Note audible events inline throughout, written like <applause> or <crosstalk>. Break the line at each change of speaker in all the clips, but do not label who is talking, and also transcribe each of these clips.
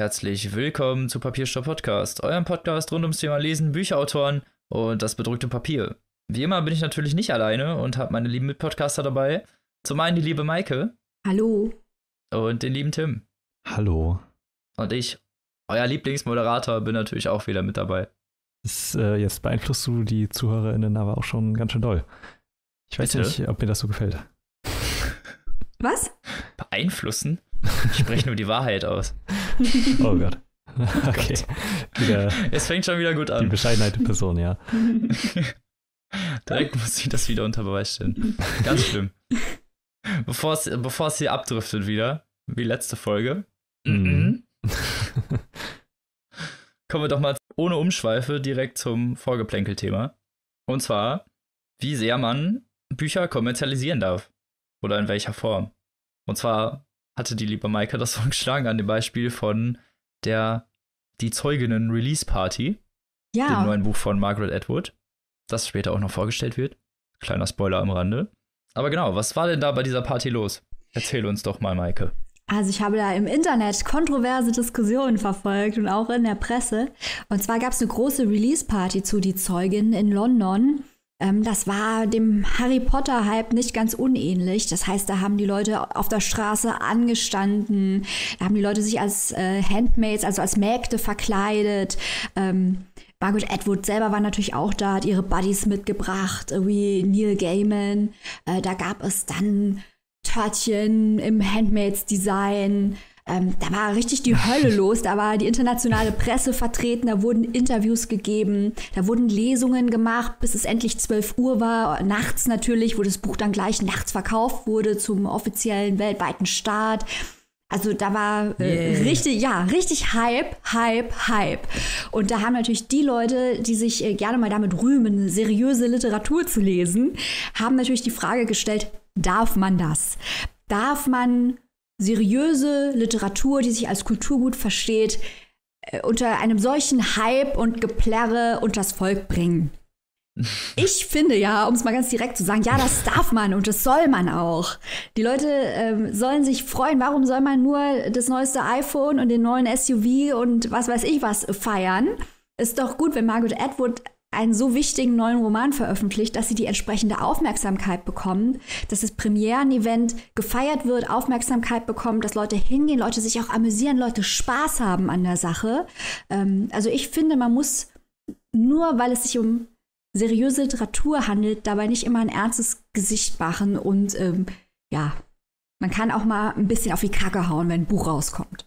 herzlich willkommen zu Papierstopp Podcast, eurem Podcast rund ums Thema Lesen, Bücherautoren und das bedrückte Papier. Wie immer bin ich natürlich nicht alleine und habe meine lieben Mitpodcaster dabei. Zum einen die liebe Maike. Hallo. Und den lieben Tim. Hallo. Und ich, euer Lieblingsmoderator, bin natürlich auch wieder mit dabei.
Das, äh, jetzt beeinflusst du die ZuhörerInnen aber auch schon ganz schön doll. Ich weiß Bitte? nicht, ob mir das so gefällt.
Was?
Beeinflussen? Ich spreche nur die Wahrheit aus. <laughs> <laughs> Oh Gott. <laughs> Oh okay. Wieder es fängt schon wieder gut an. Die
Bescheidenheit Person, ja.
<laughs> Direkt muss ich das wieder unter Beweis stellen. Ganz schlimm. Bevor es, bevor es hier abdriftet wieder, wie letzte Folge, mhm. kommen wir doch mal ohne Umschweife direkt zum Vorgeplänkel-Thema. Und zwar, wie sehr man Bücher kommerzialisieren darf. Oder in welcher Form. Und zwar hatte die liebe Maike das <laughs> vorgeschlagen an dem Beispiel von der Die Zeuginnen Release Party, ja. dem neuen Buch von Margaret Atwood, das später auch noch vorgestellt wird. Kleiner Spoiler am Rande. Aber genau, was war denn da bei dieser Party los? Erzähl uns doch mal, Maike.
Also ich habe da im Internet kontroverse Diskussionen verfolgt und auch in der Presse. Und zwar gab es eine große Release-Party zu Die Zeugin in London. Ähm, das war dem Harry Potter-Hype nicht ganz unähnlich. Das heißt, da haben die Leute auf der Straße angestanden, da haben die Leute sich als äh, Handmaids, also als Mägde verkleidet. Ähm, Margaret Atwood selber war natürlich auch da, hat ihre Buddies mitgebracht, wie Neil Gaiman. Äh, da gab es dann Törtchen im Handmaids-Design ähm, da war richtig die Hölle <laughs> los. Da war die internationale Presse vertreten, da wurden Interviews gegeben, da wurden Lesungen gemacht, bis es endlich 12 Uhr war. Nachts natürlich, wo das Buch dann gleich nachts verkauft wurde zum offiziellen weltweiten Start. Also da war äh, yeah. richtig, ja, richtig Hype, Hype, Hype. Und da haben natürlich die Leute, die sich äh, gerne mal damit rühmen, seriöse Literatur zu lesen, haben natürlich die Frage gestellt, darf man das? Darf man seriöse Literatur, die sich als Kulturgut versteht, äh, unter einem solchen Hype und Geplärre unters Volk bringen. <laughs> Ich finde ja, um es mal ganz direkt zu sagen, ja, das darf man und das soll man auch. Die Leute ähm, sollen sich freuen. Warum soll man nur das neueste iPhone und den neuen SUV und was weiß ich was feiern? Ist doch gut, wenn Margaret Atwood einen so wichtigen neuen Roman veröffentlicht, dass sie die entsprechende Aufmerksamkeit bekommen, dass das Premieren-Event gefeiert wird, Aufmerksamkeit bekommen, dass Leute hingehen, Leute sich auch amüsieren, Leute Spaß haben an der Sache. Ähm, also ich finde, man muss nur, weil es sich um seriöse Literatur handelt, dabei nicht immer ein ernstes Gesicht machen und ähm, ja, man kann auch mal ein bisschen auf die Kacke hauen, wenn ein Buch rauskommt.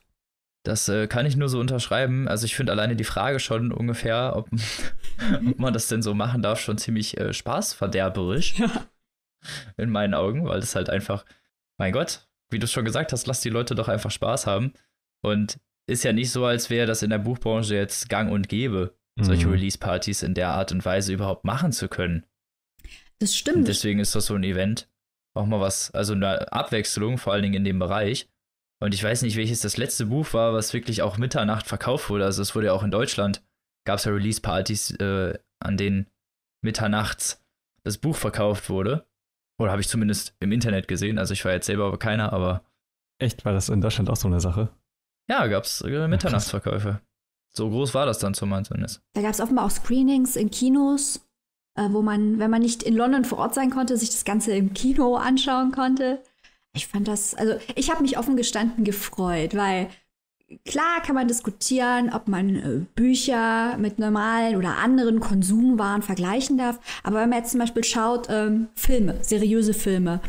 Das äh, kann ich nur so unterschreiben. Also ich finde alleine die Frage schon ungefähr, ob, <laughs> ob, man das denn so machen darf, schon ziemlich äh, spaßverderberisch. Ja. In meinen Augen, weil das halt einfach, mein Gott, wie du es schon gesagt hast, lass die Leute doch einfach Spaß haben. Und ist ja nicht so, als wäre das in der Buchbranche jetzt gang und gäbe, mhm. solche Release-Partys in der Art und Weise überhaupt machen zu können. Das stimmt. Und deswegen ist das so ein Event auch mal was, also eine Abwechslung, vor allen Dingen in dem Bereich. Und ich weiß nicht, welches das letzte Buch war, was wirklich auch Mitternacht verkauft wurde. Also es wurde ja auch in Deutschland, gab es ja Release-Partys, äh, an denen mitternachts das Buch verkauft wurde. Oder habe ich zumindest im Internet gesehen. Also ich war jetzt selber keiner, aber. Echt, war das in Deutschland auch so eine Sache? Ja, gab es äh, Mitternachtsverkäufe. So groß war das dann zumindest.
Da gab es offenbar auch Screenings in Kinos, äh, wo man, wenn man nicht in London vor Ort sein konnte, sich das Ganze im Kino anschauen konnte ich fand das, also ich habe mich offen gestanden gefreut, weil klar kann man diskutieren, ob man äh, Bücher mit normalen oder anderen Konsumwaren vergleichen darf. Aber wenn man jetzt zum Beispiel schaut, ähm, Filme, seriöse Filme.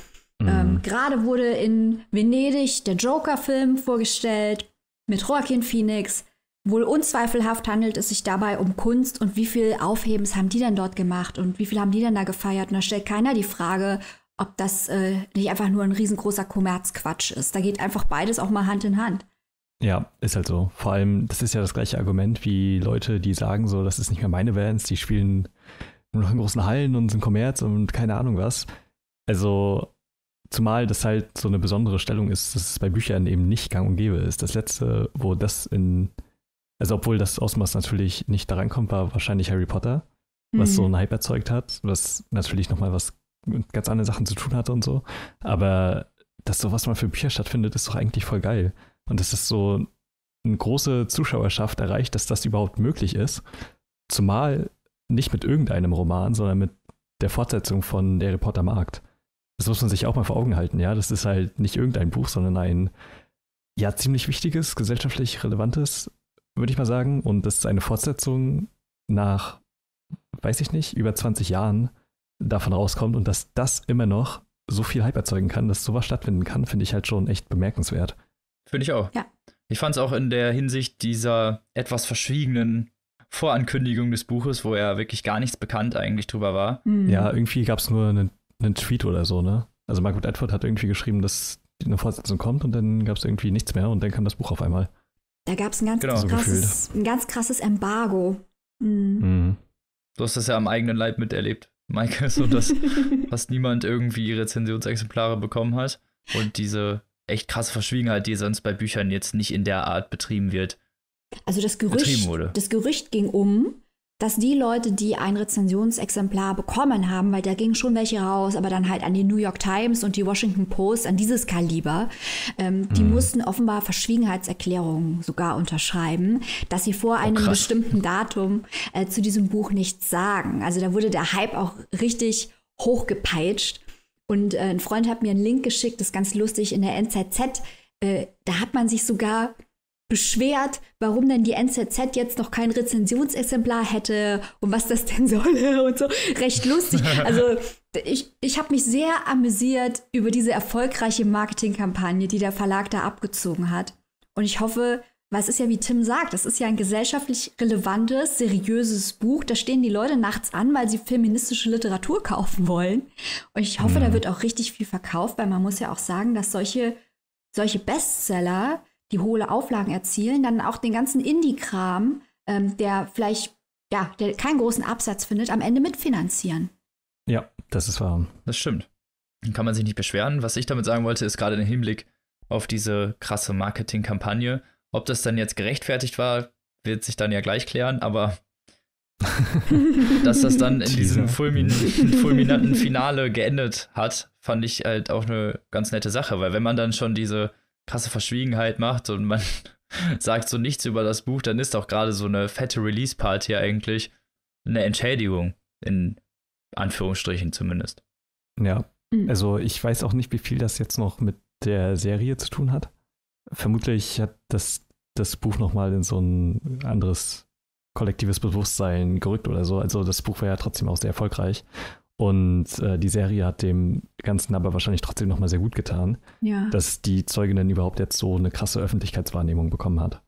Mhm. Ähm, Gerade wurde in Venedig der Joker-Film vorgestellt mit Joaquin Phoenix. Wohl unzweifelhaft handelt es sich dabei um Kunst und wie viel Aufhebens haben die denn dort gemacht und wie viel haben die denn da gefeiert? Und da stellt keiner die Frage, ob das äh, nicht einfach nur ein riesengroßer Kommerzquatsch ist. Da geht einfach beides auch mal Hand in Hand.
Ja, ist halt so. Vor allem, das ist ja das gleiche Argument wie Leute, die sagen so, das ist nicht mehr meine Bands, die spielen nur noch in großen Hallen und sind Kommerz und keine Ahnung was. Also, zumal das halt so eine besondere Stellung ist, dass es bei Büchern eben nicht gang und gäbe ist. Das letzte, wo das in, also obwohl das Ausmaß natürlich nicht da reinkommt, war wahrscheinlich Harry Potter, was mhm. so einen Hype erzeugt hat, was natürlich nochmal was mit ganz anderen Sachen zu tun hatte und so. Aber dass sowas mal für Bücher stattfindet, ist doch eigentlich voll geil. Und dass das so eine große Zuschauerschaft erreicht, dass das überhaupt möglich ist. Zumal nicht mit irgendeinem Roman, sondern mit der Fortsetzung von Der Reporter Markt. Das muss man sich auch mal vor Augen halten, ja. Das ist halt nicht irgendein Buch, sondern ein ja ziemlich wichtiges, gesellschaftlich relevantes, würde ich mal sagen. Und das ist eine Fortsetzung nach, weiß ich nicht, über 20 Jahren davon rauskommt und dass das immer noch so viel Hype erzeugen kann, dass sowas stattfinden kann, finde ich halt schon echt bemerkenswert.
Finde ich auch. Ja. Ich fand es auch in der Hinsicht dieser etwas verschwiegenen Vorankündigung des Buches, wo ja wirklich gar nichts bekannt eigentlich drüber war. Mhm.
Ja, irgendwie gab es nur einen, einen, Tweet oder so, ne? Also Margot Edward hat irgendwie geschrieben, dass eine Fortsetzung kommt und dann gab es irgendwie nichts mehr und dann kam das Buch auf einmal.
Da gab es ein, ganz genau. krasses, so ein ganz krasses Embargo. Hm. Mhm.
Mhm. Du hast das ja am eigenen Leib miterlebt. Michael, so dass <laughs> fast niemand irgendwie Rezensionsexemplare bekommen hat. Und diese echt krasse Verschwiegenheit, die sonst bei Büchern jetzt nicht in der Art betrieben wird.
Also das Gerücht, das Gerücht ging um, dass die Leute, die ein Rezensionsexemplar bekommen haben, weil da gingen schon welche raus, aber dann halt an die New York Times und die Washington Post, an dieses Kaliber, ähm, die mhm. mussten offenbar Verschwiegenheitserklärungen sogar unterschreiben, dass sie vor oh, einem krass. bestimmten Datum äh, zu diesem Buch nichts sagen. Also da wurde der Hype auch richtig hochgepeitscht. Und äh, ein Freund hat mir einen Link geschickt, das ist ganz lustig, in der NZZ. Äh, da hat man sich sogar beschwert, warum denn die NZZ jetzt noch kein Rezensionsexemplar hätte und was das denn <laughs> solle und so. Recht lustig. <laughs> Also ich, ich habe mich sehr amüsiert über diese erfolgreiche Marketingkampagne, die der Verlag da abgezogen hat. Und ich hoffe, was ist ja, wie Tim sagt, das ist ja ein gesellschaftlich relevantes, seriöses Buch. Da stehen die Leute nachts an, weil sie feministische Literatur kaufen wollen. Und ich hoffe, mhm. da wird auch richtig viel verkauft, weil man muss ja auch sagen, dass solche, solche Bestseller die hohe Auflagen erzielen, dann auch den ganzen Indie-Kram, ähm, der vielleicht, ja, der keinen großen Absatz findet, am Ende mitfinanzieren.
Ja, das ist wahr. Das stimmt.
Dann Kann man sich nicht beschweren. Was ich damit sagen wollte, ist gerade im Hinblick auf diese krasse Marketingkampagne. Ob das dann jetzt gerechtfertigt war, wird sich dann ja gleich klären, aber <laughs> dass das dann in diesem Fulmin <laughs> fulminanten Finale geendet hat, fand ich halt auch eine ganz nette Sache, weil wenn man dann schon diese krasse Verschwiegenheit macht und man <laughs> sagt so nichts über das Buch, dann ist auch gerade so eine fette Release-Party eigentlich eine Entschädigung, in Anführungsstrichen zumindest.
Ja, mhm. also ich weiß auch nicht, wie viel das jetzt noch mit der Serie zu tun hat. Vermutlich hat das, das Buch nochmal in so ein anderes kollektives Bewusstsein gerückt oder so. Also das Buch war ja trotzdem auch sehr erfolgreich. Und äh, die Serie hat dem Ganzen aber wahrscheinlich trotzdem nochmal sehr gut getan, ja. dass die Zeugin dann überhaupt jetzt so eine krasse Öffentlichkeitswahrnehmung bekommen hat.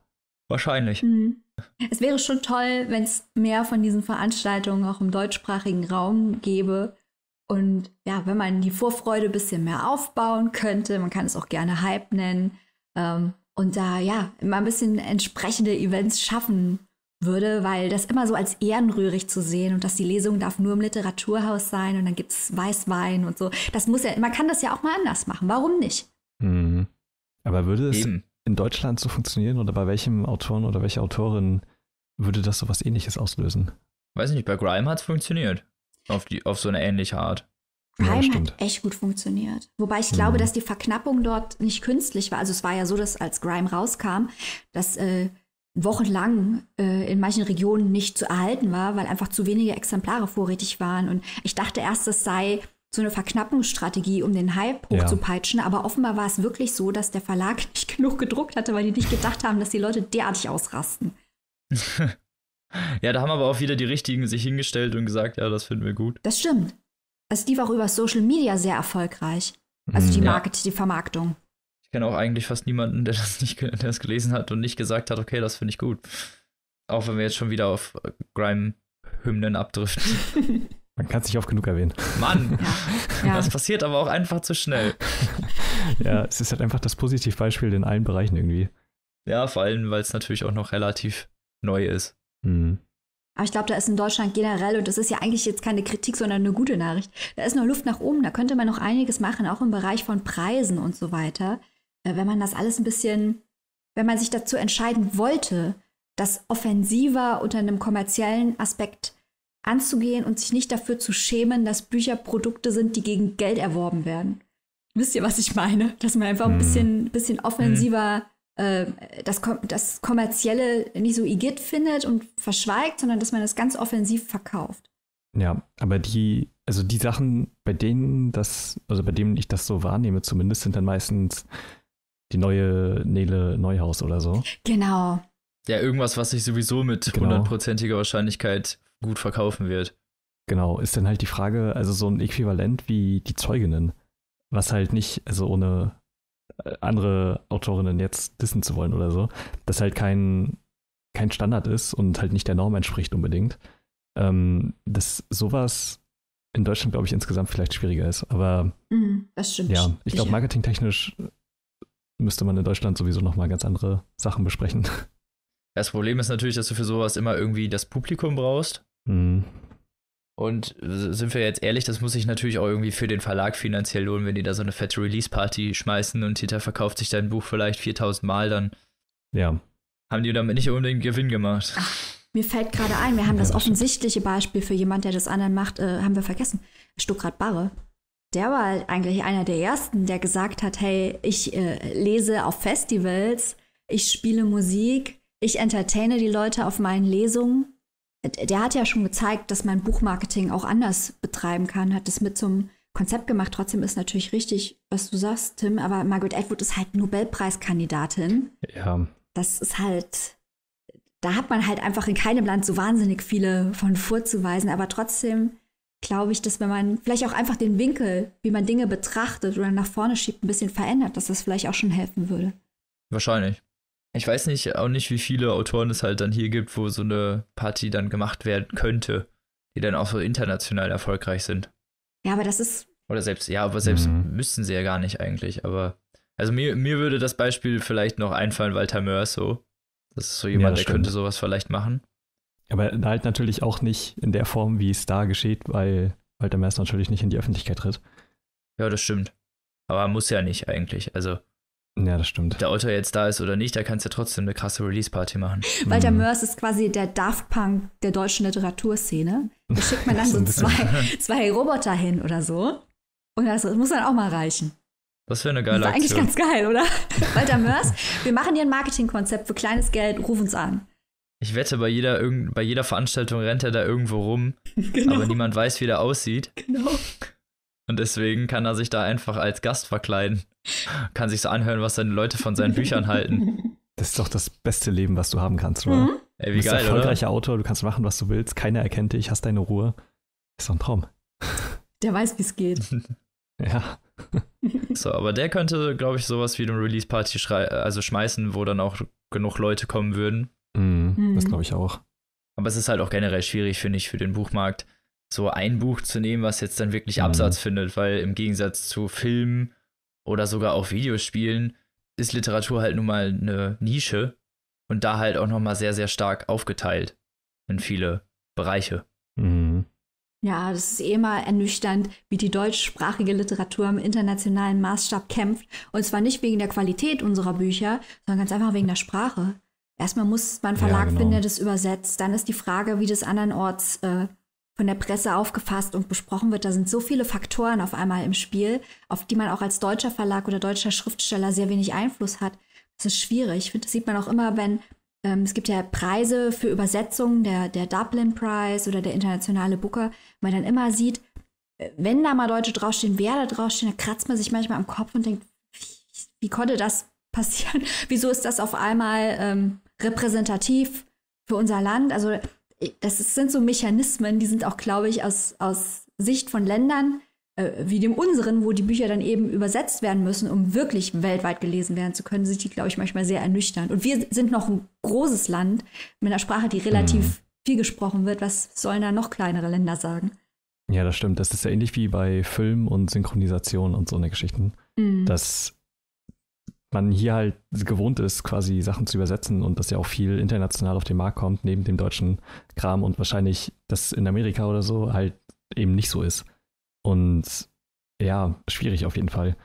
Wahrscheinlich.
Mhm. Es wäre schon toll, wenn es mehr von diesen Veranstaltungen auch im deutschsprachigen Raum gäbe. Und ja, wenn man die Vorfreude ein bisschen mehr aufbauen könnte, man kann es auch gerne Hype nennen, ähm, und da ja, mal ein bisschen entsprechende Events schaffen, würde, weil das immer so als ehrenrührig zu sehen und dass die Lesung darf nur im Literaturhaus sein und dann gibt es Weißwein und so. Das muss ja, man kann das ja auch mal anders machen. Warum nicht?
Mhm. Aber würde es Eben. in Deutschland so funktionieren oder bei welchem Autoren oder welcher Autorin würde das so was ähnliches auslösen?
Weiß nicht, bei Grime hat es funktioniert. Auf, die, auf so eine ähnliche Art. Grime ja,
hat echt gut funktioniert. Wobei ich glaube, mhm. dass die Verknappung dort nicht künstlich war. Also es war ja so, dass als Grime rauskam, dass äh, wochenlang äh, in manchen Regionen nicht zu erhalten war, weil einfach zu wenige Exemplare vorrätig waren. Und ich dachte erst, das sei so eine Verknappungsstrategie, um den Hype hochzupeitschen. Ja. Aber offenbar war es wirklich so, dass der Verlag <laughs> nicht genug gedruckt hatte, weil die nicht gedacht haben, dass die Leute derartig ausrasten. <laughs>
ja, da haben aber auch wieder die Richtigen sich hingestellt und gesagt, ja, das finden wir gut.
Das stimmt. Also die war auch über Social Media sehr erfolgreich. Also mhm, die, Market, ja. die Vermarktung.
Ich kenne auch eigentlich fast niemanden, der <laughs> das nicht der das gelesen hat und nicht gesagt hat, okay, das finde ich gut. Auch wenn wir jetzt schon wieder auf äh, Grime-Hymnen abdriften. <laughs> Man
kann es nicht oft genug erwähnen. Mann! <laughs>
Ja. Das ja. passiert aber auch einfach zu schnell. ja,
es ist halt einfach das Positivbeispiel in allen Bereichen irgendwie.
Ja, vor allem, weil es natürlich auch noch relativ neu ist. Mhm.
Aber ich glaube, da ist in Deutschland generell, und das ist ja eigentlich jetzt keine Kritik, sondern eine gute Nachricht, da ist noch Luft nach oben, da könnte man noch einiges machen, auch im Bereich von Preisen und so weiter. Äh, wenn man das alles ein bisschen, wenn man sich dazu entscheiden wollte, das offensiver unter einem kommerziellen Aspekt anzugehen und sich nicht dafür zu schämen, dass Bücher Produkte sind, die gegen Geld erworben werden. Wisst ihr, was ich meine? Dass man einfach ein mhm. bisschen, bisschen offensiver mhm. äh, das, das Kommerzielle nicht so igitt findet und verschweigt, sondern dass man das ganz offensiv verkauft.
Ja, aber die, also die Sachen, bei denen das, also bei denen ich das so wahrnehme, zumindest sind dann meistens die neue Nele Neuhaus oder so.
Genau.
Ja, irgendwas, was sich sowieso mit genau. hundertprozentiger genau. Wahrscheinlichkeit
gut verkaufen wird. Genau, ist dann halt die Frage, also so ein Äquivalent wie die Zeuginnen, was halt nicht, also ohne äh, andere Autorinnen jetzt wissen zu wollen oder so, das halt kein, kein Standard ist und halt nicht der Norm entspricht unbedingt. Ähm, dass sowas in Deutschland, glaube ich, insgesamt vielleicht schwieriger ist. Aber mhm, das stimmt. Ja, ich glaube, marketingtechnisch müsste man in Deutschland sowieso nochmal ganz andere Sachen besprechen. <laughs>
Das Problem ist natürlich, dass du für sowas immer irgendwie das Publikum brauchst. Mhm. Und sind wir jetzt ehrlich, das muss sich natürlich auch irgendwie für den Verlag finanziell lohnen, wenn die da so eine fette Release-Party schmeißen und Tita verkauft sich dein Buch vielleicht 4000 Mal, dann ja. haben die damit nicht unbedingt Gewinn gemacht. Ach,
mir fällt gerade ein, wir haben ja, das offensichtliche Beispiel für jemand, der das anderen macht, äh, haben wir vergessen. Stuckrad Barre der war eigentlich einer der ersten, der gesagt hat, hey, ich äh, lese auf Festivals, ich spiele Musik, ich entertaine die Leute auf meinen Lesungen. Der hat ja schon gezeigt, dass man Buchmarketing auch anders betreiben kann, hat das mit zum Konzept gemacht. Trotzdem ist natürlich richtig, was du sagst, Tim, aber Margaret Atwood ist halt Nobelpreiskandidatin. Ja. Das ist halt, da hat man halt einfach in keinem Land so wahnsinnig viele von vorzuweisen, aber trotzdem glaube ich, dass wenn man vielleicht auch einfach den Winkel, wie man Dinge betrachtet oder nach vorne schiebt, ein bisschen verändert, dass das vielleicht auch schon helfen würde.
Wahrscheinlich. Ich weiß nicht, auch nicht, wie viele Autoren es halt dann hier gibt, wo so eine Party dann gemacht werden könnte, die dann auch so international erfolgreich sind.
Ja, aber das ist.
Oder selbst, ja, aber selbst mhm. müssten sie ja gar nicht eigentlich, aber. Also mir, mir würde das Beispiel vielleicht noch einfallen, Walter Mörs so. Das ist so jemand, ja, der könnte sowas vielleicht machen.
Aber halt natürlich auch nicht in der Form, wie es da geschieht, weil Walter Mörs natürlich nicht in die Öffentlichkeit tritt. Ja,
das stimmt. Aber muss ja nicht eigentlich. Also. Ja, das stimmt. Ob der Autor jetzt da ist oder nicht, da kannst du ja trotzdem eine krasse Release-Party machen. <laughs> Walter mhm.
Mörs ist quasi der Daft Punk der deutschen Literaturszene. Da schickt man dann <laughs> so zwei, <laughs> zwei Roboter hin oder so. Und das muss dann auch mal reichen.
Das wäre eine geile das ist eigentlich ganz
geil, oder? Walter Mörs, wir machen dir ein Marketingkonzept für kleines Geld, ruf uns an.
Ich wette, bei jeder, bei jeder Veranstaltung rennt er da irgendwo rum, <laughs> genau. aber niemand weiß, wie der aussieht. Genau. Und deswegen kann er sich da einfach als Gast verkleiden. Kann sich so anhören, was seine Leute von seinen Büchern halten.
<laughs> Das ist doch das beste Leben, was du haben kannst, oder? Mhm. Ey, wie geil. du bist ein erfolgreicher oder? Autor, du kannst machen, was du willst, keiner erkennt dich, hast deine Ruhe. Ist doch ein Traum.
<laughs> Der weiß, wie es geht. ja.
so, aber der könnte, glaube ich, sowas wie eine Release-Party also schmeißen, wo dann auch genug Leute kommen würden, Mhm, mhm, Das glaube ich auch. Aber es ist halt auch generell schwierig, finde ich, für den Buchmarkt, so ein Buch zu nehmen, was jetzt dann wirklich mhm. Absatz mhm. findet, weil im Gegensatz zu Filmen oder sogar auch Videospielen ist Literatur halt nun mal eine Nische und da halt auch nochmal sehr, sehr stark aufgeteilt in viele Bereiche.
Mhm. Ja, das ist eh immer ernüchternd, wie die deutschsprachige Literatur im internationalen Maßstab kämpft. Und zwar nicht wegen der Qualität unserer Bücher, sondern ganz einfach wegen der Sprache. Erstmal muss man Verlag ja, genau. finden, der das übersetzt. Dann ist die Frage, wie das andernorts äh, von der Presse aufgefasst und besprochen wird. Da sind so viele Faktoren auf einmal im Spiel, auf die man auch als deutscher Verlag oder deutscher Schriftsteller sehr wenig Einfluss hat. Das ist schwierig. Ich finde, das sieht man auch immer, wenn ähm, es gibt ja Preise für Übersetzungen, der, der Dublin Prize oder der internationale Booker, man dann immer sieht, äh, wenn da mal Deutsche draufstehen, wer da draufstehen, da kratzt man sich manchmal am Kopf und denkt, wie, wie konnte das <laughs> passieren? Wieso ist das auf einmal ähm, repräsentativ für unser Land. Also das sind so Mechanismen, die sind auch, glaube ich, aus, aus Sicht von Ländern äh, wie dem unseren, wo die Bücher dann eben übersetzt werden müssen, um wirklich weltweit gelesen werden zu können, sind die, glaube ich, manchmal sehr ernüchternd. Und wir sind noch ein großes Land mit einer Sprache, die relativ mhm. viel gesprochen wird. Was sollen da noch kleinere Länder sagen?
Ja, das stimmt. Das ist ja ähnlich wie bei Filmen und Synchronisationen und so eine Geschichten. Mhm. Das man hier halt gewohnt ist, quasi Sachen zu übersetzen und dass ja auch viel international auf den Markt kommt, neben dem deutschen Kram und wahrscheinlich das in Amerika oder so halt eben nicht so ist. Und ja, schwierig auf jeden Fall.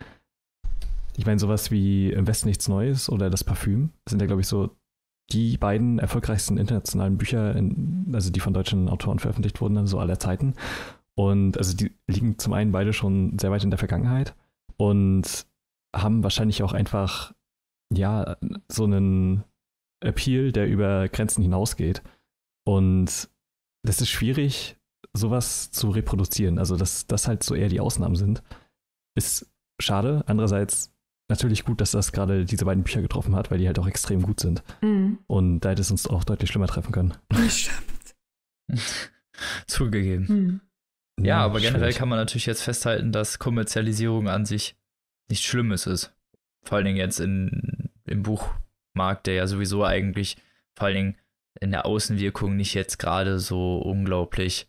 Ich meine, sowas wie Im Westen nichts Neues oder Das Parfüm sind ja, glaube ich, so die beiden erfolgreichsten internationalen Bücher, in, also die von deutschen Autoren veröffentlicht wurden, dann also so aller Zeiten. Und also die liegen zum einen beide schon sehr weit in der Vergangenheit und haben wahrscheinlich auch einfach, ja, so einen Appeal, der über Grenzen hinausgeht. Und das ist schwierig, sowas zu reproduzieren. Also, dass das halt so eher die Ausnahmen sind, ist schade. Andererseits natürlich gut, dass das gerade diese beiden Bücher getroffen hat, weil die halt auch extrem gut sind. Mhm. Und da hätte es uns auch deutlich schlimmer treffen können. <laughs> Stimmt. <laughs> Zugegeben.
Mhm. Ja, ja, aber generell schwierig. kann man natürlich jetzt festhalten, dass Kommerzialisierung an sich nichts Schlimmes ist. Vor allen Dingen jetzt in, im Buchmarkt, der ja sowieso eigentlich vor allen Dingen in der Außenwirkung nicht jetzt gerade so unglaublich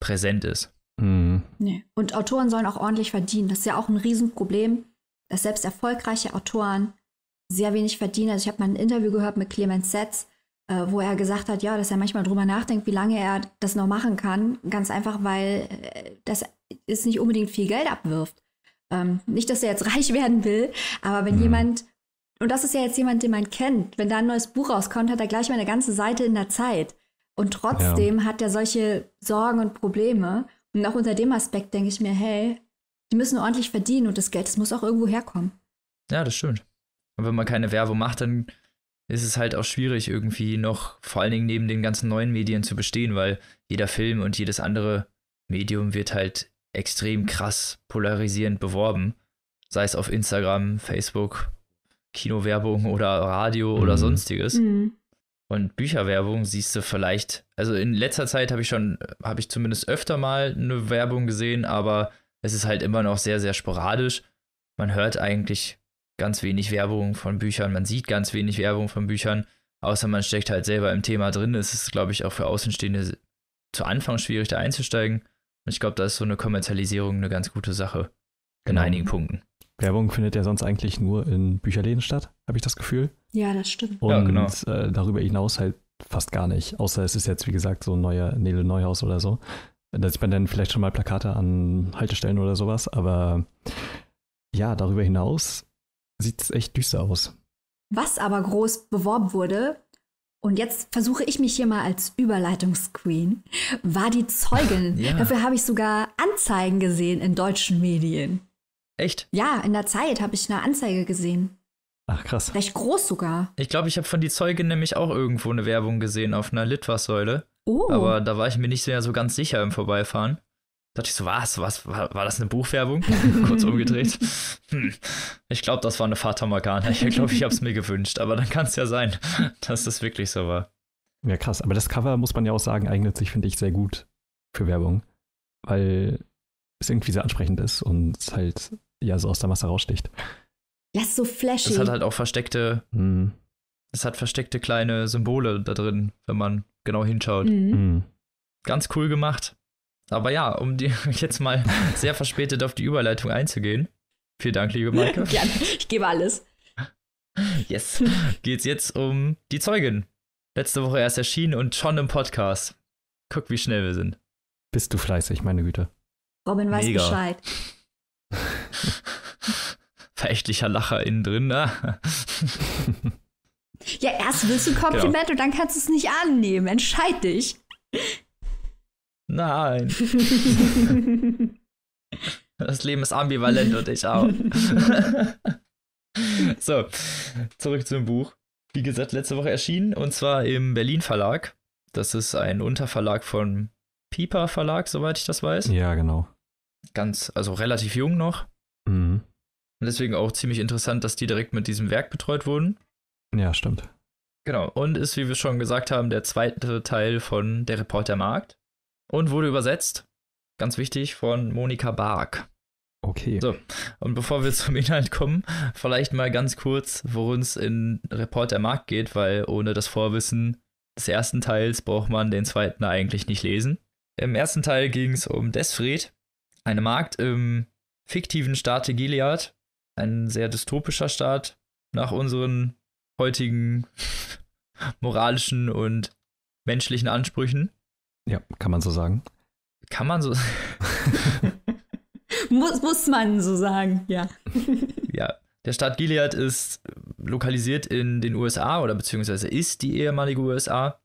präsent ist. Mhm.
Nee. Und Autoren sollen auch ordentlich verdienen. Das ist ja auch ein Riesenproblem, dass selbst erfolgreiche Autoren sehr wenig verdienen. Also ich habe mal ein Interview gehört mit Clemens Setz, äh, wo er gesagt hat, ja, dass er manchmal drüber nachdenkt, wie lange er das noch machen kann. Ganz einfach, weil äh, das ist nicht unbedingt viel Geld abwirft. Ähm, nicht, dass er jetzt reich werden will, aber wenn mhm. jemand, und das ist ja jetzt jemand, den man kennt, wenn da ein neues Buch rauskommt, hat er gleich mal eine ganze Seite in der Zeit. Und trotzdem ja. hat er solche Sorgen und Probleme. Und auch unter dem Aspekt denke ich mir, hey, die müssen ordentlich verdienen und das Geld, das muss auch irgendwo herkommen.
Ja, das stimmt. Und wenn man keine Werbung macht, dann ist es halt auch schwierig, irgendwie noch vor allen Dingen neben den ganzen neuen Medien zu bestehen, weil jeder Film und jedes andere Medium wird halt extrem krass polarisierend beworben. Sei es auf Instagram, Facebook, Kinowerbung oder Radio mhm. oder sonstiges. Mhm. Und Bücherwerbung siehst du vielleicht, also in letzter Zeit habe ich schon, habe ich zumindest öfter mal eine Werbung gesehen, aber es ist halt immer noch sehr, sehr sporadisch. Man hört eigentlich ganz wenig Werbung von Büchern, man sieht ganz wenig Werbung von Büchern, außer man steckt halt selber im Thema drin. Es ist, glaube ich, auch für Außenstehende zu Anfang schwierig, da einzusteigen. Und ich glaube, da ist so eine Kommerzialisierung eine ganz gute Sache.
In genau. einigen Punkten. Werbung findet ja sonst eigentlich nur in Bücherläden statt, habe ich das Gefühl.
Ja, das stimmt. Und ja, genau.
äh, darüber hinaus halt fast gar nicht. Außer es ist jetzt, wie gesagt, so ein neuer Nele Neuhaus oder so. Da sieht man dann vielleicht schon mal Plakate an Haltestellen oder sowas. Aber ja, darüber hinaus sieht es echt düster aus.
Was aber groß beworben wurde, und jetzt versuche ich mich hier mal als Überleitungsqueen, war die Zeugin. <laughs> Ja. Dafür habe ich sogar Anzeigen gesehen in deutschen Medien. Echt? Ja, in der Zeit habe ich eine Anzeige gesehen. Ach, krass. Recht groß sogar.
Ich glaube, ich habe von die Zeugin nämlich auch irgendwo eine Werbung gesehen auf einer Litwa-Säule. Oh. Aber da war ich mir nicht mehr so ganz sicher im Vorbeifahren dachte ich so, was, was, war, war das eine Buchwerbung? <laughs> Kurz umgedreht. Hm. Ich glaube, das war eine Fata Morgana. Ich glaube, ich habe es mir gewünscht, aber dann kann es ja sein, <laughs> dass das wirklich so war.
Ja, krass. Aber das Cover, muss man ja auch sagen, eignet sich, finde ich, sehr gut für Werbung, weil es irgendwie sehr ansprechend ist und es halt ja so aus der Masse raussticht.
Ja, so flashy. Es hat halt auch versteckte,
mhm. es
hat versteckte kleine Symbole da drin, wenn man genau hinschaut. Mhm. Hm. Ganz cool gemacht. Aber ja, um die, <laughs> jetzt mal sehr verspätet auf die Überleitung einzugehen. Vielen Dank, liebe Maike. <laughs> Gerne,
ich gebe alles.
Yes. Geht's jetzt um die Zeugin. Letzte Woche erst erschienen und schon im Podcast. Guck, wie schnell wir sind.
Bist du fleißig, meine Güte. Robin weiß Mega. Bescheid. <laughs> Verächtlicher Lacher innen drin, ne?
ja, erst willst du ein genau. Kompliment genau. und dann kannst du es nicht annehmen. Entscheid dich.
Nein. <laughs> das Leben ist ambivalent und ich auch. <laughs> so, zurück zum Buch. Wie gesagt, letzte Woche erschienen und zwar im Berlin Verlag. Das ist ein Unterverlag von Piper Verlag, soweit ich das weiß. Ja, genau. Ganz, also relativ jung noch. Mhm. Und deswegen auch ziemlich interessant, dass die direkt mit diesem Werk betreut wurden. Ja, stimmt. Genau. Und ist, wie wir schon gesagt haben, der zweite Teil von Der Reporter Markt und wurde übersetzt, ganz wichtig, von Monika Bark. Okay. So, und bevor wir <laughs> zum Inhalt kommen, vielleicht mal ganz kurz, worum es in Report der Markt geht, weil ohne das Vorwissen des ersten Teils braucht man den zweiten eigentlich nicht lesen. Im ersten Teil ging es um Desfred, eine Markt im fiktiven Staate Gilead, ein sehr dystopischer Staat nach unseren heutigen <laughs> moralischen und menschlichen Ansprüchen.
Ja, kann man so sagen.
Kann man so. <laughs>
muss, muss man so sagen, ja.
<laughs> ja. Der Staat Gilead ist lokalisiert in den USA oder beziehungsweise ist die ehemalige USA.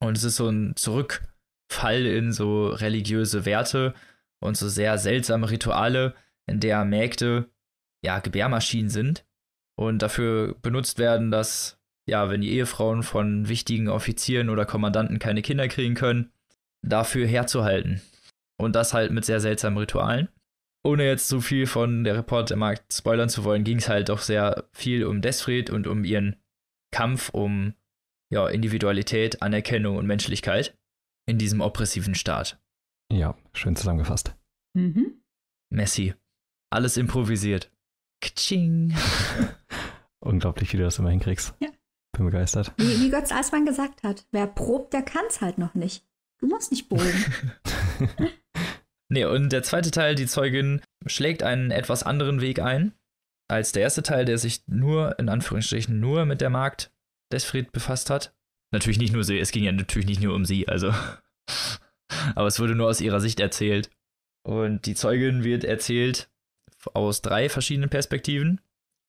Und es ist so ein Zurückfall in so religiöse Werte und so sehr seltsame Rituale, in der Mägde ja Gebärmaschinen sind und dafür benutzt werden, dass ja, wenn die Ehefrauen von wichtigen Offizieren oder Kommandanten keine Kinder kriegen können, dafür herzuhalten. Und das halt mit sehr seltsamen Ritualen. Ohne jetzt so viel von der Reportermarkt spoilern zu wollen, ging es halt doch sehr viel um Desfried und um ihren Kampf um ja, Individualität, Anerkennung und Menschlichkeit in diesem oppressiven Staat.
Ja, schön zusammengefasst. Mhm. Messi. Alles improvisiert.
Kching.
<laughs> Unglaublich, wie du das immer hinkriegst. Ja. Bin begeistert.
Wie, wie Götz Eismann gesagt hat, wer probt, der kann's halt noch nicht. Du machst nicht bogen.
<laughs> nee, und der zweite Teil, die Zeugin schlägt einen etwas anderen Weg ein als der erste Teil, der sich nur, in Anführungsstrichen, nur mit der Magd Desfried befasst hat. Natürlich nicht nur sie, es ging ja natürlich nicht nur um sie, also. <laughs> Aber es wurde nur aus ihrer Sicht erzählt. Und die Zeugin wird erzählt aus drei verschiedenen Perspektiven.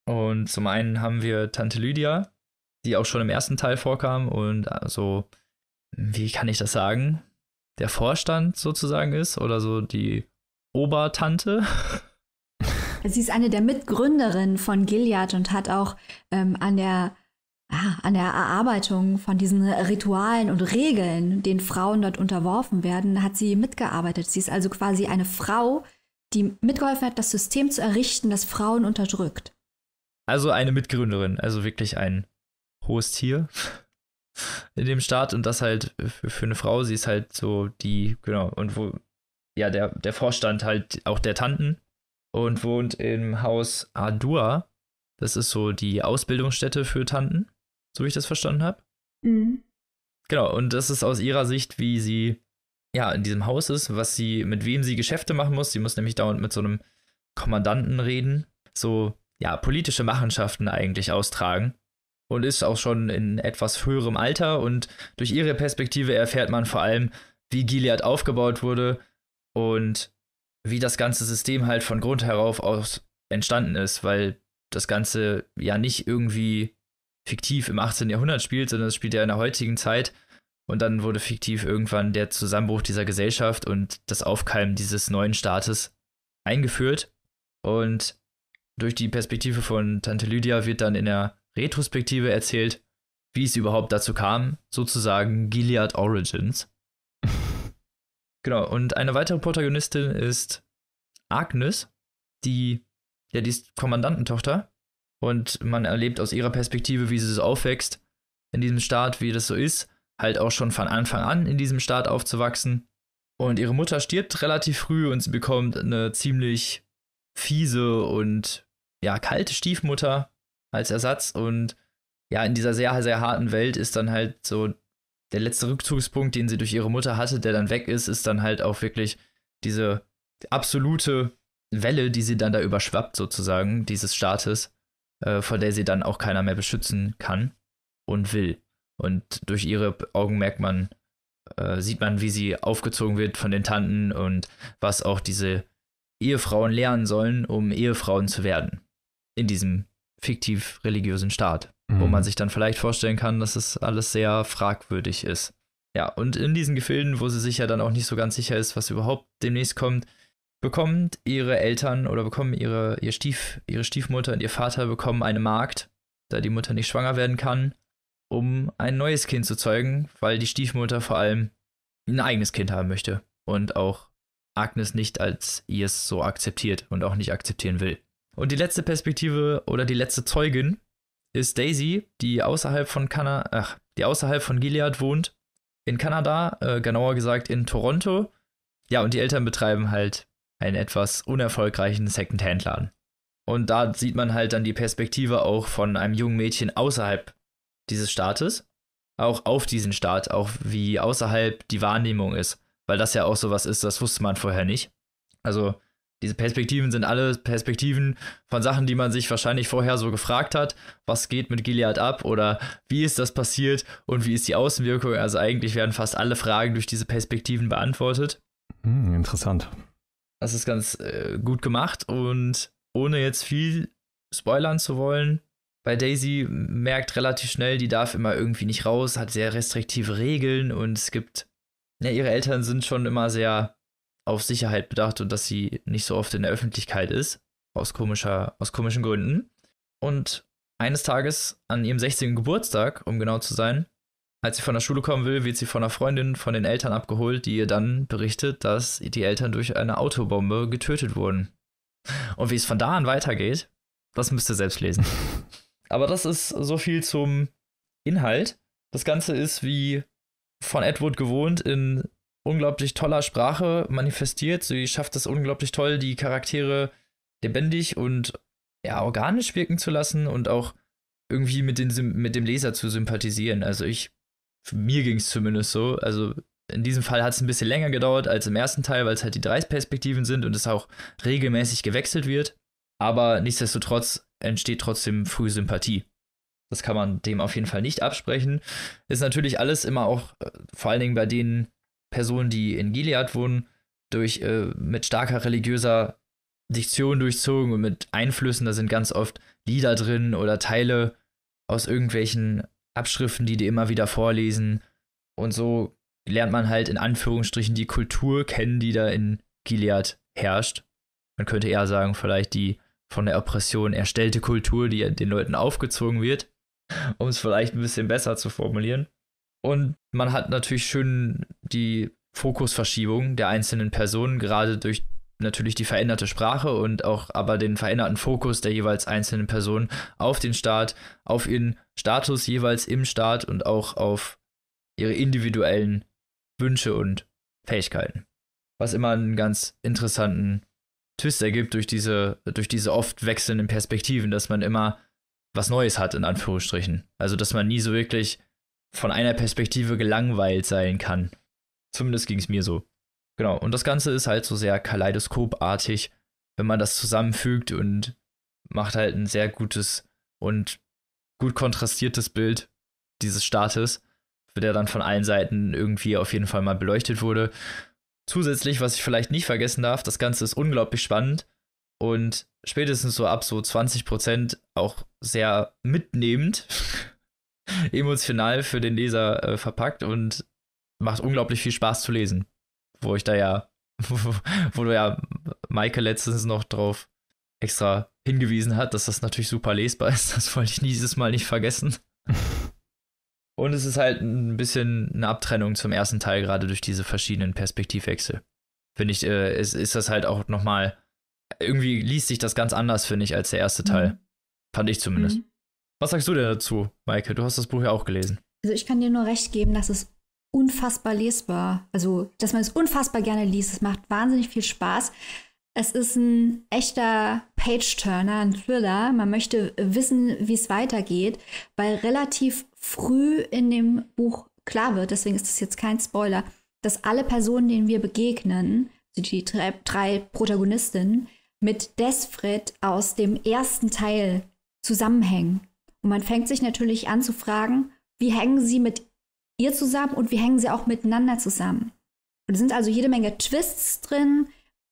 Und zum einen haben wir Tante Lydia, die auch schon im ersten Teil vorkam und äh, so also wie kann ich das sagen, der Vorstand sozusagen ist oder so die Obertante.
<laughs> Sie ist eine der Mitgründerinnen von Gilead und hat auch ähm, an, der, ah, an der Erarbeitung von diesen Ritualen und Regeln, den Frauen dort unterworfen werden, hat sie mitgearbeitet. Sie ist also quasi eine Frau, die mitgeholfen hat, das System zu errichten, das Frauen unterdrückt.
Also eine Mitgründerin, also wirklich ein hohes Tier in dem Staat und das halt für, für eine Frau, sie ist halt so die, genau, und wo, ja, der, der Vorstand halt auch der Tanten und wohnt im Haus Adua. Das ist so die Ausbildungsstätte für Tanten, so wie ich das verstanden habe. Mhm. Genau, und das ist aus ihrer Sicht, wie sie ja in diesem Haus ist, was sie, mit wem sie Geschäfte machen muss. Sie muss nämlich dauernd mit so einem Kommandanten reden, so ja, politische Machenschaften eigentlich austragen und ist auch schon in etwas höherem Alter. Und durch ihre Perspektive erfährt man vor allem, wie Gilead aufgebaut wurde und wie das ganze System halt von Grund herauf aus entstanden ist, weil das Ganze ja nicht irgendwie fiktiv im 18. Jahrhundert spielt, sondern es spielt ja in der heutigen Zeit. Und dann wurde fiktiv irgendwann der Zusammenbruch dieser Gesellschaft und das Aufkeimen dieses neuen Staates eingeführt. Und durch die Perspektive von Tante Lydia wird dann in der Retrospektive erzählt, wie es überhaupt dazu kam, sozusagen Gilead Origins. <laughs> genau, und eine weitere Protagonistin ist Agnes, die, ja, die ist Kommandantentochter und man erlebt aus ihrer Perspektive, wie sie es aufwächst in diesem Staat, wie das so ist, halt auch schon von Anfang an in diesem Staat aufzuwachsen. Und ihre Mutter stirbt relativ früh und sie bekommt eine ziemlich fiese und ja, kalte Stiefmutter, als Ersatz. Und ja, in dieser sehr, sehr harten Welt ist dann halt so der letzte Rückzugspunkt, den sie durch ihre Mutter hatte, der dann weg ist, ist dann halt auch wirklich diese absolute Welle, die sie dann da überschwappt, sozusagen, dieses Staates, äh, vor der sie dann auch keiner mehr beschützen kann und will. Und durch ihre Augen merkt man, äh, sieht man, wie sie aufgezogen wird von den Tanten und was auch diese Ehefrauen lernen sollen, um Ehefrauen zu werden. In diesem fiktiv religiösen Staat, mhm. wo man sich dann vielleicht vorstellen kann, dass es alles sehr fragwürdig ist. Ja, und in diesen Gefilden, wo sie sich ja dann auch nicht so ganz sicher ist, was überhaupt demnächst kommt, bekommt ihre Eltern oder bekommen ihre, ihr Stief, ihre Stiefmutter und ihr Vater bekommen eine Magd, da die Mutter nicht schwanger werden kann, um ein neues Kind zu zeugen, weil die Stiefmutter vor allem ein eigenes Kind haben möchte und auch Agnes nicht als ihr es so akzeptiert und auch nicht akzeptieren will. Und die letzte Perspektive oder die letzte Zeugin ist Daisy, die außerhalb von Kanada, ach, die außerhalb von Gilead wohnt, in Kanada, äh, genauer gesagt in Toronto. Ja, und die Eltern betreiben halt einen etwas unerfolgreichen secondhand laden Und da sieht man halt dann die Perspektive auch von einem jungen Mädchen außerhalb dieses Staates, auch auf diesen Staat, auch wie außerhalb die Wahrnehmung ist, weil das ja auch sowas ist, das wusste man vorher nicht. Also diese Perspektiven sind alle Perspektiven von Sachen, die man sich wahrscheinlich vorher so gefragt hat. Was geht mit Gilead ab oder wie ist das passiert und wie ist die Außenwirkung? Also eigentlich werden fast alle Fragen durch diese Perspektiven beantwortet. Hm, interessant. Das ist ganz äh, gut gemacht und ohne jetzt viel spoilern zu wollen, bei Daisy merkt relativ schnell, die darf immer irgendwie nicht raus, hat sehr restriktive Regeln und es gibt, ja, ne, ihre Eltern sind schon immer sehr auf Sicherheit bedacht und dass sie nicht so oft in der Öffentlichkeit ist, aus, komischer, aus komischen Gründen. Und eines Tages an ihrem 16. Geburtstag, um genau zu sein, als sie von der Schule kommen will, wird sie von einer Freundin von den Eltern abgeholt, die ihr dann berichtet, dass die Eltern durch eine Autobombe getötet wurden. Und wie es von da an weitergeht, das müsst ihr selbst lesen. <laughs> Aber das ist so viel zum Inhalt. Das Ganze ist wie von Edward gewohnt in unglaublich toller Sprache manifestiert. Sie schafft es unglaublich toll, die Charaktere lebendig und ja, organisch wirken zu lassen und auch irgendwie mit, den, mit dem Leser zu sympathisieren. Also ich, mir ging es zumindest so. Also in diesem Fall hat es ein bisschen länger gedauert als im ersten Teil, weil es halt die drei Perspektiven sind und es auch regelmäßig gewechselt wird. Aber nichtsdestotrotz entsteht trotzdem früh Sympathie. Das kann man dem auf jeden Fall nicht absprechen. Ist natürlich alles immer auch, äh, vor allen Dingen bei den Personen, die in Gilead wohnen, durch, äh, mit starker religiöser Diktion durchzogen und mit Einflüssen. Da sind ganz oft Lieder drin oder Teile aus irgendwelchen Abschriften, die die immer wieder vorlesen. Und so lernt man halt in Anführungsstrichen die Kultur kennen, die da in Gilead herrscht. Man könnte eher sagen, vielleicht die von der Oppression erstellte Kultur, die den Leuten aufgezwungen wird, um es vielleicht ein bisschen besser zu formulieren. Und man hat natürlich schön die Fokusverschiebung der einzelnen Personen, gerade durch natürlich die veränderte Sprache und auch aber den veränderten Fokus der jeweils einzelnen Personen auf den Staat, auf ihren Status jeweils im Staat und auch auf ihre individuellen Wünsche und Fähigkeiten. Was immer einen ganz interessanten Twist ergibt durch diese, durch diese oft wechselnden Perspektiven, dass man immer was Neues hat, in Anführungsstrichen. Also, dass man nie so wirklich von einer Perspektive gelangweilt sein kann. Zumindest ging es mir so. Genau, und das Ganze ist halt so sehr kaleidoskopartig, wenn man das zusammenfügt und macht halt ein sehr gutes und gut kontrastiertes Bild dieses Staates, der dann von allen Seiten irgendwie auf jeden Fall mal beleuchtet wurde. Zusätzlich, was ich vielleicht nicht vergessen darf, das Ganze ist unglaublich spannend und spätestens so ab so 20 Prozent auch sehr mitnehmend, <laughs> emotional für den Leser äh, verpackt und macht unglaublich viel Spaß zu lesen. Wo ich da ja, <laughs> wo du ja Maike letztens noch drauf extra hingewiesen hat, dass das natürlich super lesbar ist. <laughs> Das wollte ich dieses Mal nicht vergessen. <laughs> Und es ist halt ein bisschen eine Abtrennung zum ersten Teil, gerade durch diese verschiedenen Perspektivwechsel. Finde ich, äh, ist, ist das halt auch nochmal, irgendwie liest sich das ganz anders, finde ich, als der erste Teil. Mhm. Fand ich zumindest. Mhm. Was sagst du denn dazu, Maike? Du hast das Buch ja auch gelesen.
Also ich kann dir nur recht geben, dass es unfassbar lesbar. Also, dass man es unfassbar gerne liest. Es macht wahnsinnig viel Spaß. Es ist ein echter Page-Turner, ein Thriller. Man möchte wissen, wie es weitergeht, weil relativ früh in dem Buch klar wird, deswegen ist das jetzt kein Spoiler, dass alle Personen, denen wir begegnen, also die drei, drei Protagonistinnen, mit Desfred aus dem ersten Teil zusammenhängen. Und man fängt sich natürlich an zu fragen, wie hängen sie mit ihr zusammen und wie hängen sie auch miteinander zusammen. Und es sind also jede Menge Twists drin.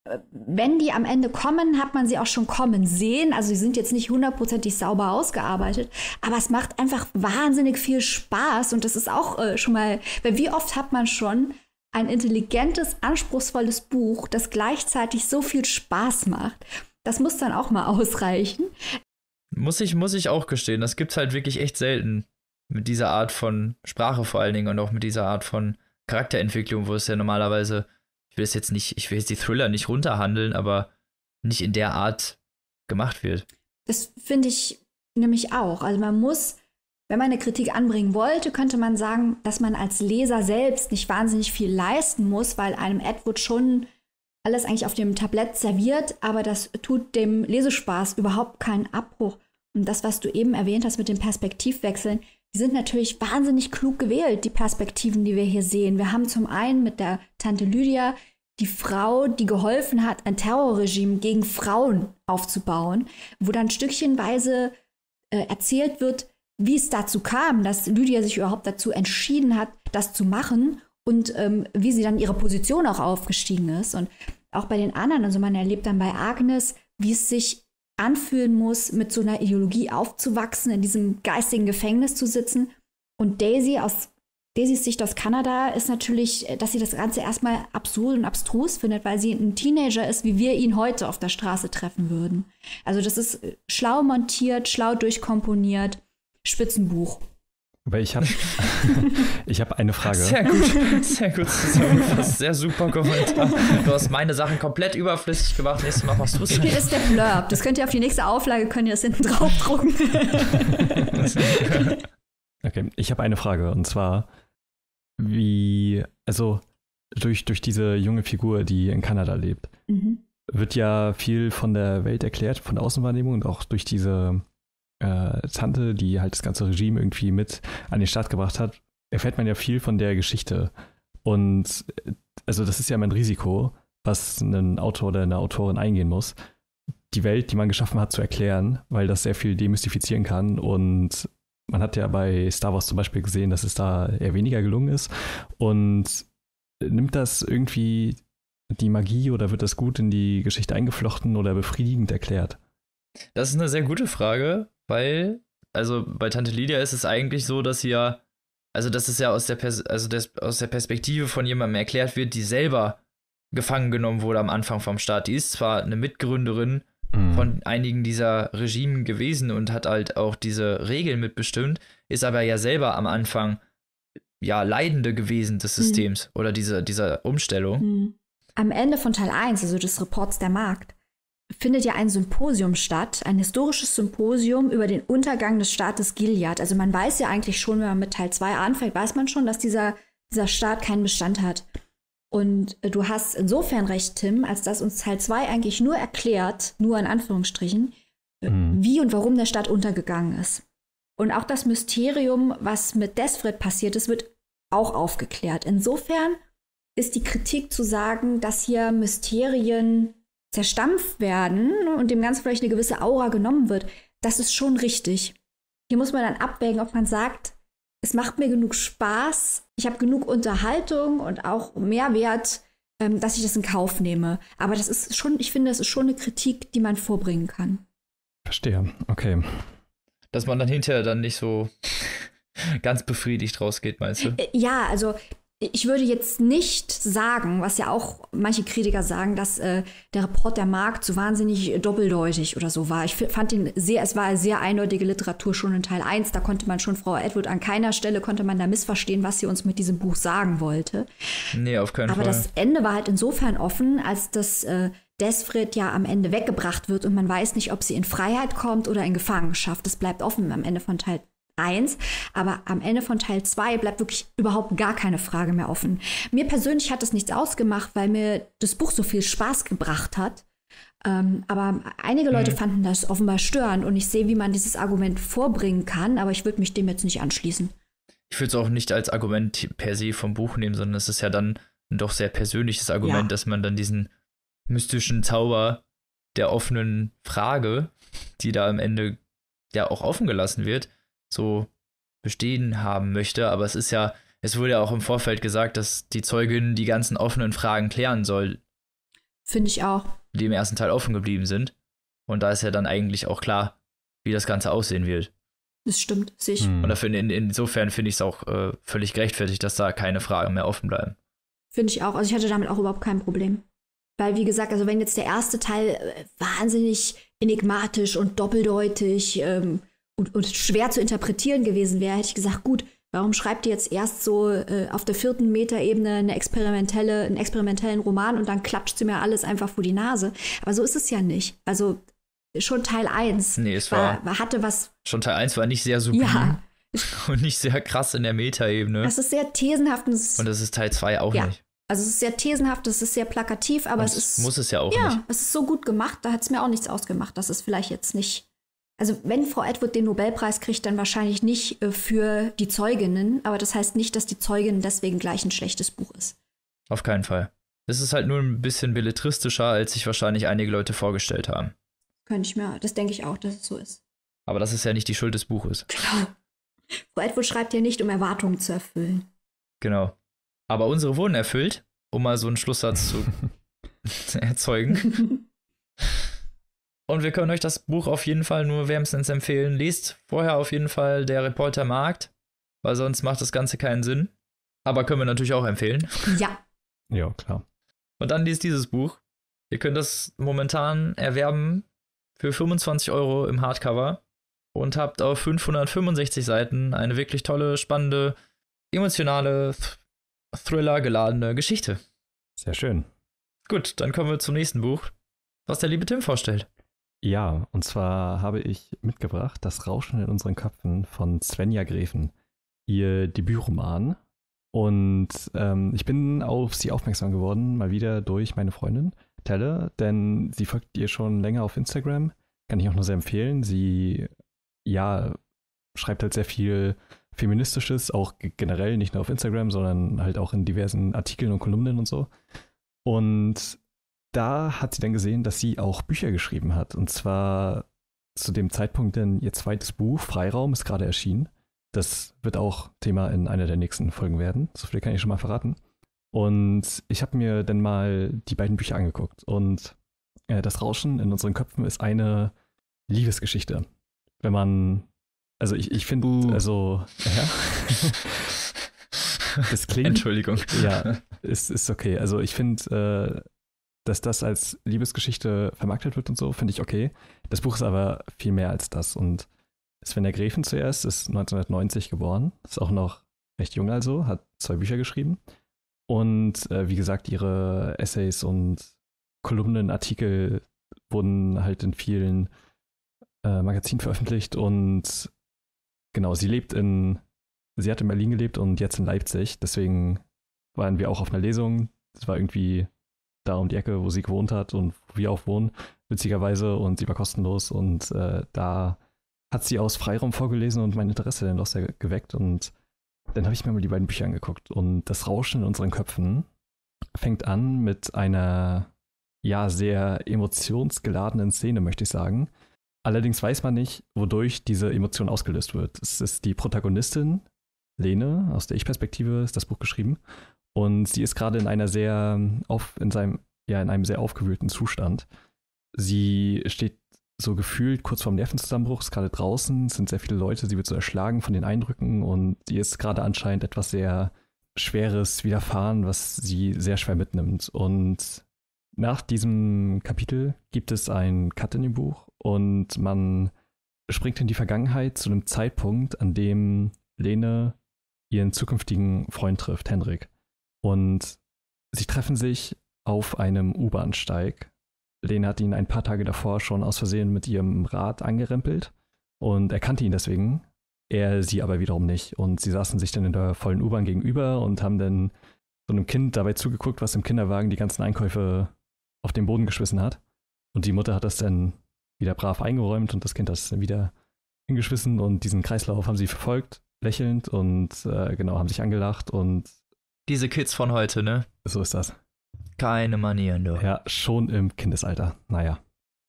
Äh, wenn die am Ende kommen, hat man sie auch schon kommen sehen. Also sie sind jetzt nicht hundertprozentig sauber ausgearbeitet, aber es macht einfach wahnsinnig viel Spaß und das ist auch äh, schon mal, weil wie oft hat man schon ein intelligentes, anspruchsvolles Buch, das gleichzeitig so viel Spaß macht. Das muss dann auch mal <laughs> ausreichen.
Muss ich, muss ich auch gestehen, das gibt es halt wirklich echt selten mit dieser Art von Sprache vor allen Dingen und auch mit dieser Art von Charakterentwicklung, wo es ja normalerweise, ich will es jetzt nicht, ich will jetzt die Thriller nicht runterhandeln, aber nicht in der Art gemacht wird.
Das finde ich nämlich auch. Also man muss, wenn man eine Kritik anbringen wollte, könnte man sagen, dass man als Leser selbst nicht wahnsinnig viel leisten muss, weil einem Edward schon alles eigentlich auf dem Tablett serviert, aber das tut dem Lesespaß überhaupt keinen Abbruch. Und das, was du eben erwähnt hast mit dem Perspektivwechseln, die sind natürlich wahnsinnig klug gewählt, die Perspektiven, die wir hier sehen. Wir haben zum einen mit der Tante Lydia die Frau, die geholfen hat, ein Terrorregime gegen Frauen aufzubauen, wo dann stückchenweise äh, erzählt wird, wie es dazu kam, dass Lydia sich überhaupt dazu entschieden hat, das zu machen und ähm, wie sie dann ihre Position auch aufgestiegen ist. Und auch bei den anderen, also man erlebt dann bei Agnes, wie es sich anfühlen muss, mit so einer Ideologie aufzuwachsen, in diesem geistigen Gefängnis zu sitzen. Und Daisy aus Daisys Sicht aus Kanada ist natürlich, äh, dass sie das Ganze erstmal absurd und abstrus findet, weil sie ein Teenager ist, wie wir ihn heute auf der Straße treffen würden. Also das ist äh, schlau montiert, schlau durchkomponiert, Spitzenbuch.
Weil ich habe <laughs> <laughs> ich hab eine Frage. Sehr gut, sehr gut zusammengefasst. Sehr super Kommentar.
Du hast meine Sachen komplett überflüssig gemacht. Nächstes Mal machst du es. Hier ist der
Blurb. Das könnt ihr auf die nächste Auflage, könnt ihr das hinten draufdrucken. <laughs>
okay, ich habe eine Frage. Und zwar, wie, also durch, durch diese junge Figur, die in Kanada lebt, mhm. wird ja viel von der Welt erklärt, von der Außenwahrnehmung und auch durch diese äh, Tante, die halt das ganze Regime irgendwie mit an den Start gebracht hat, erfährt man ja viel von der Geschichte. Und äh, also das ist ja mein Risiko, was ein Autor oder eine Autorin eingehen muss, die Welt, die man geschaffen hat, zu erklären, weil das sehr viel demystifizieren kann. Und man hat ja bei Star Wars zum Beispiel gesehen, dass es da eher weniger gelungen ist. Und äh, nimmt das irgendwie die Magie oder wird das gut in die Geschichte eingeflochten oder befriedigend erklärt?
Das ist eine sehr gute Frage, weil, also bei Tante Lydia ist es eigentlich so, dass sie ja, also das ist ja aus der, Pers also des, aus der Perspektive von jemandem erklärt wird, die selber gefangen genommen wurde am Anfang vom Staat. Die ist zwar eine Mitgründerin mhm. von einigen dieser Regimen gewesen und hat halt auch diese Regeln mitbestimmt, ist aber ja selber am Anfang ja Leidende gewesen des mhm. Systems mhm. oder diese, dieser Umstellung. Mhm.
Am Ende von Teil 1, also des Reports der Markt, findet ja ein Symposium statt, ein historisches Symposium über den Untergang des Staates Gilead. Also man weiß ja eigentlich schon, wenn man mit Teil 2 anfängt, weiß man schon, dass dieser, dieser Staat keinen Bestand hat. Und äh, du hast insofern recht, Tim, als dass uns Teil 2 eigentlich nur erklärt, nur in Anführungsstrichen, äh, mhm. wie und warum der Staat untergegangen ist. Und auch das Mysterium, was mit Desfred passiert ist, wird auch aufgeklärt. Insofern ist die Kritik zu sagen, dass hier Mysterien zerstampft werden und dem Ganzen vielleicht eine gewisse Aura genommen wird, das ist schon richtig. Hier muss man dann abwägen, ob man sagt, es macht mir genug Spaß, ich habe genug Unterhaltung und auch Mehrwert, ähm, dass ich das in Kauf nehme. Aber das ist schon, ich finde, das ist schon eine Kritik, die man vorbringen kann.
Verstehe, okay.
Dass man dann hinterher dann nicht so <laughs> ganz befriedigt
rausgeht, meinst du? Äh, ja, also ich würde jetzt nicht sagen, was ja auch manche Kritiker sagen, dass äh, der Report der Markt so wahnsinnig doppeldeutig oder so war. Ich fand ihn sehr, es war sehr eindeutige Literatur schon in Teil 1. Da konnte man schon Frau Edward an keiner Stelle konnte man da missverstehen, was sie uns mit diesem Buch sagen wollte.
Nee, auf keinen Aber Fall. Aber das
Ende war halt insofern offen, als dass äh, Desfred ja am Ende weggebracht wird und man weiß nicht, ob sie in Freiheit kommt oder in Gefangenschaft. Das bleibt offen am Ende von Teil 1. Aber am Ende von Teil 2 bleibt wirklich überhaupt gar keine Frage mehr offen. Mir persönlich hat das nichts ausgemacht, weil mir das Buch so viel Spaß gebracht hat. Ähm, aber einige mhm. Leute mhm. fanden das offenbar störend und ich sehe, wie man dieses Argument vorbringen kann, aber ich würde mich dem jetzt nicht anschließen.
Ich würde es auch nicht als Argument per se vom Buch nehmen, sondern es ist ja dann ein doch sehr persönliches Argument, ja. dass man dann diesen mystischen Zauber der offenen Frage, die da am Ende ja auch offen gelassen wird, so bestehen haben möchte. Aber es ist ja, es wurde ja auch im Vorfeld gesagt, dass die Zeugin die ganzen offenen Fragen klären soll.
Finde ich auch.
Die im ersten Teil offen geblieben sind. Und da ist ja dann eigentlich auch klar, wie das Ganze aussehen wird.
Das stimmt, sehe ich. Und
dafür in, insofern finde ich es auch äh, völlig gerechtfertigt, dass da keine Fragen mehr offen bleiben.
Finde ich auch. Also ich hatte damit auch überhaupt kein Problem. Weil, wie gesagt, also wenn jetzt der erste Teil äh, wahnsinnig enigmatisch und doppeldeutig ähm, und, und schwer zu interpretieren gewesen wäre, hätte ich gesagt, gut, warum schreibt ihr jetzt erst so äh, auf der vierten Meterebene eine experimentelle, einen experimentellen Roman und dann klatscht sie mir alles einfach vor die Nase? Aber so ist es ja nicht. Also schon Teil 1 nee, es war, war, hatte was.
Schon Teil 1 war nicht sehr super. Ja. <laughs> Und nicht sehr krass in der Metaebene. Das
ist sehr thesenhaft. Und,
und das ist Teil 2 auch ja. nicht.
Also es ist sehr thesenhaft, es ist sehr plakativ, aber und es ist. Muss es ja auch ja, nicht. Es ist so gut gemacht, da hat es mir auch nichts ausgemacht, dass es vielleicht jetzt nicht also wenn Frau Edward den Nobelpreis kriegt, dann wahrscheinlich nicht äh, für die Zeuginnen, aber das heißt nicht, dass die Zeugin deswegen gleich ein schlechtes Buch ist.
Auf keinen Fall. Es ist halt nur ein bisschen belletristischer, als sich wahrscheinlich einige Leute vorgestellt haben.
Könnte ich mir, das denke ich auch, dass es so ist.
Aber das ist ja nicht die Schuld des Buches. Genau.
Frau Edward schreibt ja nicht, um Erwartungen zu erfüllen.
Genau. Aber unsere wurden erfüllt, um mal so einen Schlusssatz zu <laughs> erzeugen. <laughs> Und wir können euch das Buch auf jeden Fall nur wärmstens empfehlen. Lest vorher auf jeden Fall der Reporter Markt, weil sonst macht das Ganze keinen Sinn. Aber können wir natürlich auch empfehlen.
Ja. Ja, klar.
Und dann liest dieses Buch. Ihr könnt das momentan erwerben für 25 Euro im Hardcover und habt auf 565 Seiten eine wirklich tolle, spannende, emotionale, Th Thriller geladene Geschichte. Sehr schön.
Gut, dann kommen wir zum nächsten Buch, was der liebe Tim vorstellt. Ja, und zwar habe ich mitgebracht Das Rauschen in unseren Köpfen von Svenja Gräfen, ihr Debütroman. Und ähm, ich bin auf sie aufmerksam geworden, mal wieder durch meine Freundin Telle, denn sie folgt ihr schon länger auf Instagram. Kann ich auch nur sehr empfehlen. Sie, ja, schreibt halt sehr viel Feministisches, auch generell, nicht nur auf Instagram, sondern halt auch in diversen Artikeln und Kolumnen und so. Und da hat sie dann gesehen, dass sie auch Bücher geschrieben hat. Und zwar zu dem Zeitpunkt denn ihr zweites Buch, Freiraum, ist gerade erschienen. Das wird auch Thema in einer der nächsten Folgen werden. So viel kann ich schon mal verraten. Und ich habe mir dann mal die beiden Bücher angeguckt. Und äh, das Rauschen in unseren Köpfen ist eine Liebesgeschichte. Wenn man, also ich, ich finde, uh. also, <laughs> ja. das klingt. Entschuldigung. Ja, ist, ist okay. Also ich finde, äh, dass das als Liebesgeschichte vermarktet wird und so, finde ich okay. Das Buch ist aber viel mehr als das. Und Svenja der Gräfen zuerst ist 1990 geboren, ist auch noch recht jung also, hat zwei Bücher geschrieben. Und äh, wie gesagt, ihre Essays und Kolumnen, Artikel wurden halt in vielen äh, Magazinen veröffentlicht. Und genau, sie lebt in, sie hat in Berlin gelebt und jetzt in Leipzig. Deswegen waren wir auch auf einer Lesung. Das war irgendwie da um die Ecke, wo sie gewohnt hat und wir auch wohnen, witzigerweise. Und sie war kostenlos und äh, da hat sie aus Freiraum vorgelesen und mein Interesse dann doch sehr geweckt. Und dann habe ich mir mal die beiden Bücher angeguckt. Und das Rauschen in unseren Köpfen fängt an mit einer ja sehr emotionsgeladenen Szene, möchte ich sagen. Allerdings weiß man nicht, wodurch diese Emotion ausgelöst wird. Es ist die Protagonistin, Lene, aus der Ich-Perspektive ist das Buch geschrieben. Und sie ist gerade in einer sehr auf, in seinem, ja, in einem sehr aufgewühlten Zustand. Sie steht so gefühlt kurz vorm Nervenzusammenbruch, ist gerade draußen, es sind sehr viele Leute, sie wird so erschlagen von den Eindrücken und sie ist gerade anscheinend etwas sehr Schweres widerfahren, was sie sehr schwer mitnimmt. Und nach diesem Kapitel gibt es einen Cut in dem Buch und man springt in die Vergangenheit zu einem Zeitpunkt, an dem Lene ihren zukünftigen Freund trifft, Henrik. Und sie treffen sich auf einem U-Bahnsteig. Lena hat ihn ein paar Tage davor schon aus Versehen mit ihrem Rad angerempelt und erkannte ihn deswegen, er sie aber wiederum nicht. Und sie saßen sich dann in der vollen U-Bahn gegenüber und haben dann so einem Kind dabei zugeguckt, was im Kinderwagen die ganzen Einkäufe auf den Boden geschmissen hat. Und die Mutter hat das dann wieder brav eingeräumt und das Kind hat es dann wieder hingeschmissen und diesen Kreislauf haben sie verfolgt, lächelnd und äh, genau, haben sich angelacht und diese Kids von heute, ne? So ist das. Keine Manieren, du. Ja, schon im Kindesalter. Naja.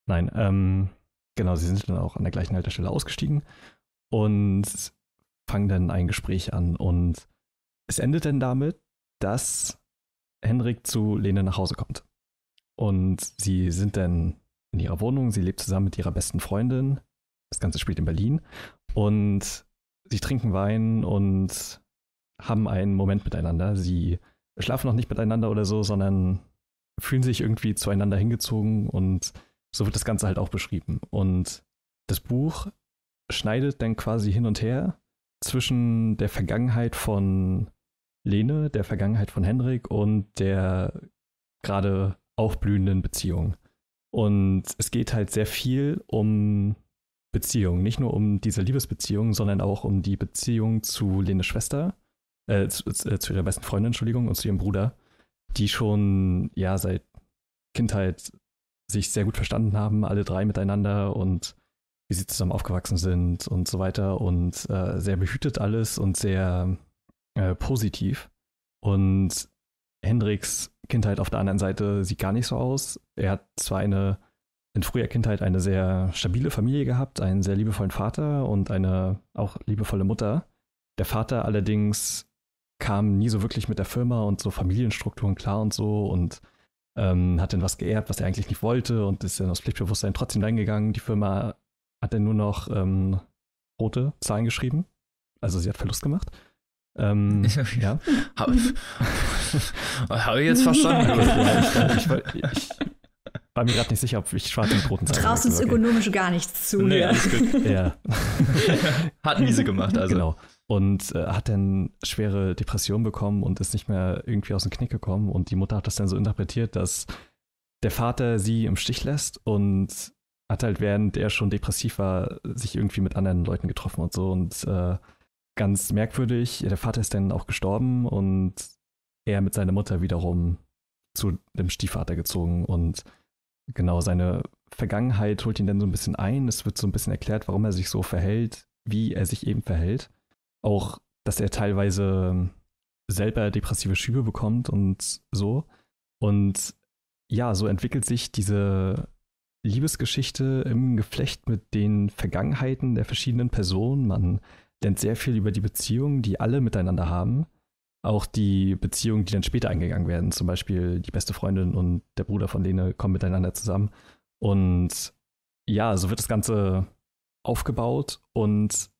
Nein, ähm, genau, sie sind dann auch an der gleichen Alterstelle ausgestiegen und fangen dann ein Gespräch an. Und es endet dann damit, dass Henrik zu Lene nach Hause kommt. Und sie sind dann in ihrer Wohnung, sie lebt zusammen mit ihrer besten Freundin. Das Ganze spielt in Berlin. Und sie trinken Wein und haben einen Moment miteinander. Sie schlafen noch nicht miteinander oder so, sondern fühlen sich irgendwie zueinander hingezogen und so wird das Ganze halt auch beschrieben. Und das Buch schneidet dann quasi hin und her zwischen der Vergangenheit von Lene, der Vergangenheit von Henrik und der gerade auch blühenden Beziehung. Und es geht halt sehr viel um Beziehung, nicht nur um diese Liebesbeziehung, sondern auch um die Beziehung zu Lenes Schwester äh, zu, äh, zu, ihrer besten Freundin, Entschuldigung, und zu ihrem Bruder, die schon ja seit Kindheit sich sehr gut verstanden haben, alle drei miteinander und wie sie zusammen aufgewachsen sind und so weiter und äh, sehr behütet alles und sehr äh, positiv. Und Hendricks Kindheit auf der anderen Seite sieht gar nicht so aus. Er hat zwar eine in früher Kindheit eine sehr stabile Familie gehabt, einen sehr liebevollen Vater und eine auch liebevolle Mutter. Der Vater allerdings kam nie so wirklich mit der Firma und so Familienstrukturen klar und so und ähm, hat dann was geerbt, was er eigentlich nicht wollte und ist dann aus Pflichtbewusstsein trotzdem reingegangen. Die Firma hat dann nur noch ähm, rote Zahlen geschrieben. Also sie hat Verlust gemacht. Ähm, <laughs> ja. Habe hab ich jetzt verstanden. Ja. Ich, ich, <laughs> ich, war mir gerade nicht sicher, ob ich schwarze und roten Zahlen Traust uns okay.
ökonomisch gar nichts zu. Nee, alles gut.
ja.
<laughs> Hat
Niese gemacht, also. Genau und äh, hat dann schwere Depressionen bekommen und ist nicht mehr irgendwie aus dem Knick gekommen. Und die Mutter hat das dann so interpretiert, dass der Vater sie im Stich lässt und hat halt, während er schon depressiv war, sich irgendwie mit anderen Leuten getroffen und so. Und äh, ganz merkwürdig, der Vater ist dann auch gestorben und er mit seiner Mutter wiederum zu dem Stiefvater gezogen und genau seine Vergangenheit holt ihn dann so ein bisschen ein. Es wird so ein bisschen erklärt, warum er sich so verhält, wie er sich eben verhält auch, dass er teilweise ähm, selber depressive Schübe bekommt und so. Und ja, so entwickelt sich diese Liebesgeschichte im Geflecht mit den Vergangenheiten der verschiedenen Personen. Man lernt sehr viel über die Beziehungen, die alle miteinander haben. Auch die Beziehungen, die dann später eingegangen werden. Zum Beispiel die beste Freundin und der Bruder von Lene kommen miteinander zusammen. Und ja, so wird das Ganze aufgebaut und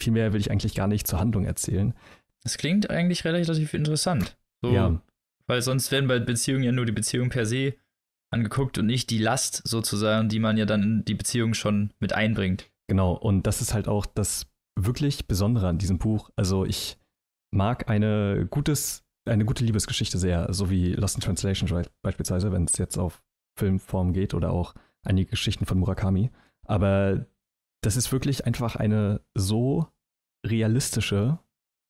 viel mehr will ich eigentlich gar nicht zur Handlung erzählen. Das klingt eigentlich relativ interessant. So, ja.
Weil sonst werden bei Beziehungen ja nur die Beziehung per se angeguckt und nicht die Last sozusagen, die man ja dann in die Beziehung schon mit einbringt.
Genau, und das ist halt auch das wirklich Besondere an diesem Buch. Also ich mag eine gutes, eine gute Liebesgeschichte sehr, so wie Lost in Translation beispielsweise, wenn es jetzt auf Filmform geht oder auch einige Geschichten von Murakami. Aber das ist wirklich einfach eine so realistische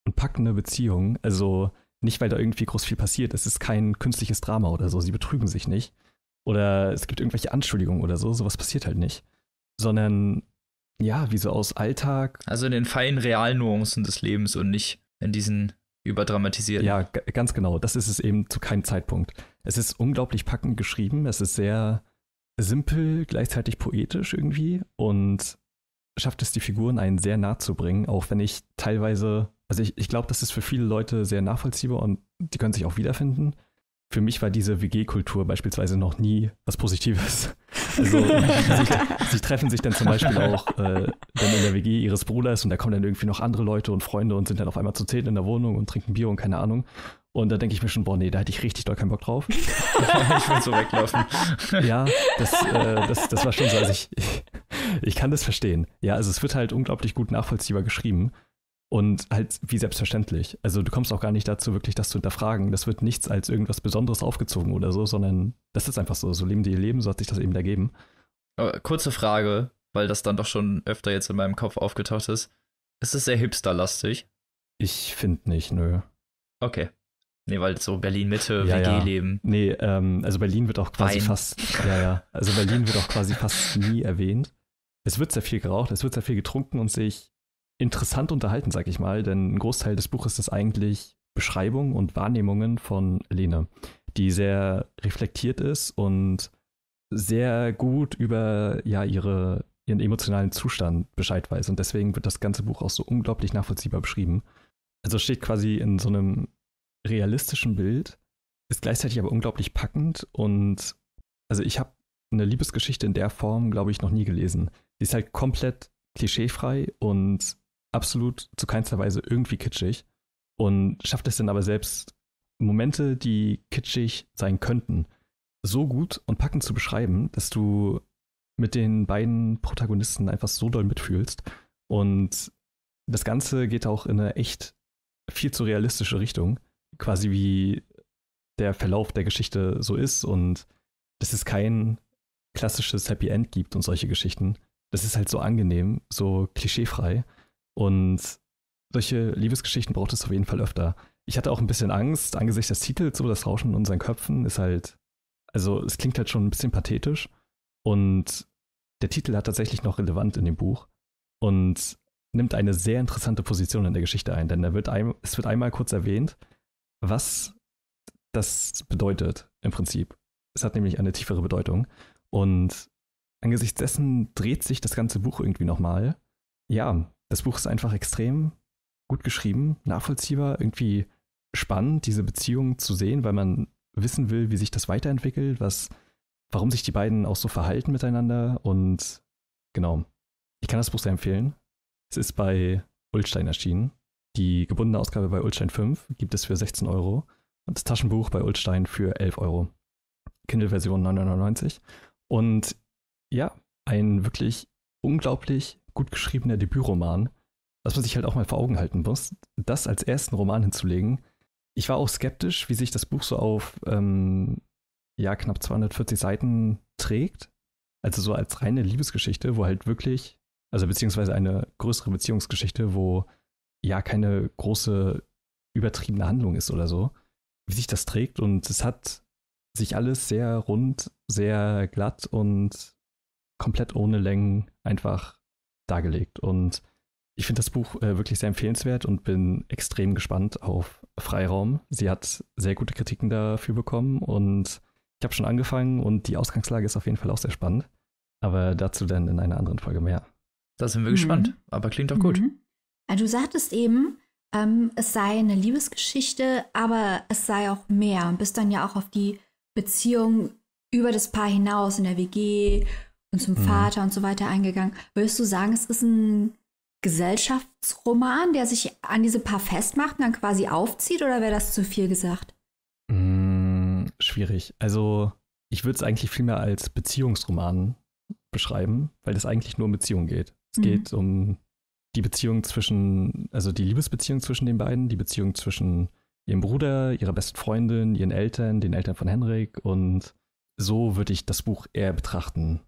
und packende Beziehung. Also nicht, weil da irgendwie groß viel passiert. Es ist kein künstliches Drama oder so. Sie betrügen sich nicht. Oder es gibt irgendwelche Anschuldigungen oder so. Sowas passiert halt nicht. Sondern, ja, wie so aus Alltag. Also in den feinen, realen Nuancen des Lebens und nicht in diesen überdramatisierten. Ja, ganz genau. Das ist es eben zu keinem Zeitpunkt. Es ist unglaublich packend geschrieben. Es ist sehr simpel, gleichzeitig poetisch irgendwie. Und schafft es, die Figuren einen sehr nahe zu bringen, auch wenn ich teilweise, also ich, ich glaube, das ist für viele Leute sehr nachvollziehbar und die können sich auch wiederfinden für mich war diese WG-Kultur beispielsweise noch nie was Positives. Also <laughs> sie, sie, treffen sich dann zum Beispiel auch äh, dann in der WG ihres Bruders und da kommen dann irgendwie noch andere Leute und Freunde und sind dann auf einmal zu zehn in der Wohnung und trinken Bier und keine Ahnung. Und da denke ich mir schon, boah, nee, da hätte ich richtig doll keinen Bock drauf. <laughs> ich will so weglaufen. Ja, das, äh, das, das war schon so. Also ich, ich, ich kann das verstehen. Ja, also es wird halt unglaublich gut nachvollziehbar geschrieben und halt wie selbstverständlich. Also du kommst auch gar nicht dazu, wirklich das zu hinterfragen. Das wird nichts als irgendwas Besonderes aufgezogen oder so, sondern das ist einfach so. So leben die ihr Leben, so hat sich das eben ergeben.
Kurze Frage, weil das dann doch schon öfter jetzt in meinem Kopf aufgetaucht ist. Ist es sehr hipsterlastig?
Ich finde nicht, nö.
Okay. Nee, weil so Berlin-Mitte, ja, WG-Leben. Ja.
Nee, ähm, also Berlin wird auch quasi Wein. fast. Ja, ja. Also Berlin wird auch quasi fast nie erwähnt. Es wird sehr viel geraucht, es wird sehr viel getrunken und sich interessant unterhalten, sag ich mal, denn ein Großteil des Buches ist eigentlich Beschreibung und Wahrnehmungen von Lene, die sehr reflektiert ist und sehr gut über ja ihre ihren emotionalen Zustand Bescheid weiß und deswegen wird das ganze Buch auch so unglaublich nachvollziehbar beschrieben. Also steht quasi in so einem realistischen Bild, ist gleichzeitig aber unglaublich packend und also ich habe eine Liebesgeschichte in der Form, glaube ich, noch nie gelesen. Die ist halt komplett klischeefrei und absolut zu keinster Weise irgendwie kitschig und schafft es dann aber selbst, Momente, die kitschig sein könnten, so gut und packend zu beschreiben, dass du mit den beiden Protagonisten einfach so doll mitfühlst. Und das Ganze geht auch in eine echt viel zu realistische Richtung, quasi wie der Verlauf der Geschichte so ist und dass es kein klassisches Happy End gibt und solche Geschichten. Das ist halt so angenehm, so klischeefrei und solche Liebesgeschichten braucht es auf jeden Fall öfter. Ich hatte auch ein bisschen Angst angesichts des Titels, so das Rauschen in unseren Köpfen ist halt, also es klingt halt schon ein bisschen pathetisch. Und der Titel hat tatsächlich noch relevant in dem Buch und nimmt eine sehr interessante Position in der Geschichte ein, denn wird ein, es wird einmal kurz erwähnt, was das bedeutet im Prinzip. Es hat nämlich eine tiefere Bedeutung. Und angesichts dessen dreht sich das ganze Buch irgendwie nochmal. Ja, das Buch ist einfach extrem gut geschrieben, nachvollziehbar, irgendwie spannend, diese Beziehung zu sehen, weil man wissen will, wie sich das weiterentwickelt, was, warum sich die beiden auch so verhalten miteinander und genau. Ich kann das Buch sehr empfehlen. Es ist bei Ulstein erschienen. Die gebundene Ausgabe bei Ulstein 5 gibt es für 16 Euro und das Taschenbuch bei Ulstein für 11 Euro. Kindle-Version 999. Und ja, ein wirklich unglaublich gut geschriebener Debütroman, was man sich halt auch mal vor Augen halten muss, das als ersten Roman hinzulegen. Ich war auch skeptisch, wie sich das Buch so auf ähm, ja, knapp 240 Seiten trägt. Also so als reine Liebesgeschichte, wo halt wirklich, also beziehungsweise eine größere Beziehungsgeschichte, wo ja keine große übertriebene Handlung ist oder so, wie sich das trägt. Und es hat sich alles sehr rund, sehr glatt und komplett ohne Längen einfach dargelegt. Und ich finde das Buch äh, wirklich sehr empfehlenswert und bin extrem gespannt auf Freiraum. Sie hat sehr gute Kritiken dafür bekommen und ich habe schon angefangen und die Ausgangslage ist auf jeden Fall auch sehr spannend. Aber dazu dann in einer anderen Folge mehr. Da sind wir mhm. gespannt, aber klingt doch gut. Mhm.
Also du sagtest eben, ähm, es sei eine Liebesgeschichte, aber es sei auch mehr und bist dann ja auch auf die Beziehung über das Paar hinaus in der WG und zum mhm. Vater und so weiter eingegangen. Würdest du sagen, es ist ein Gesellschaftsroman, der sich an diese paar festmacht und dann quasi aufzieht, oder wäre das zu viel gesagt?
Mm, schwierig. Also, ich würde es eigentlich vielmehr als Beziehungsroman beschreiben, weil es eigentlich nur um Beziehungen geht. Es mhm. geht um die Beziehung zwischen, also die Liebesbeziehung zwischen den beiden, die Beziehung zwischen ihrem Bruder, ihrer besten Freundin, ihren Eltern, den Eltern von Henrik und so würde ich das Buch eher betrachten.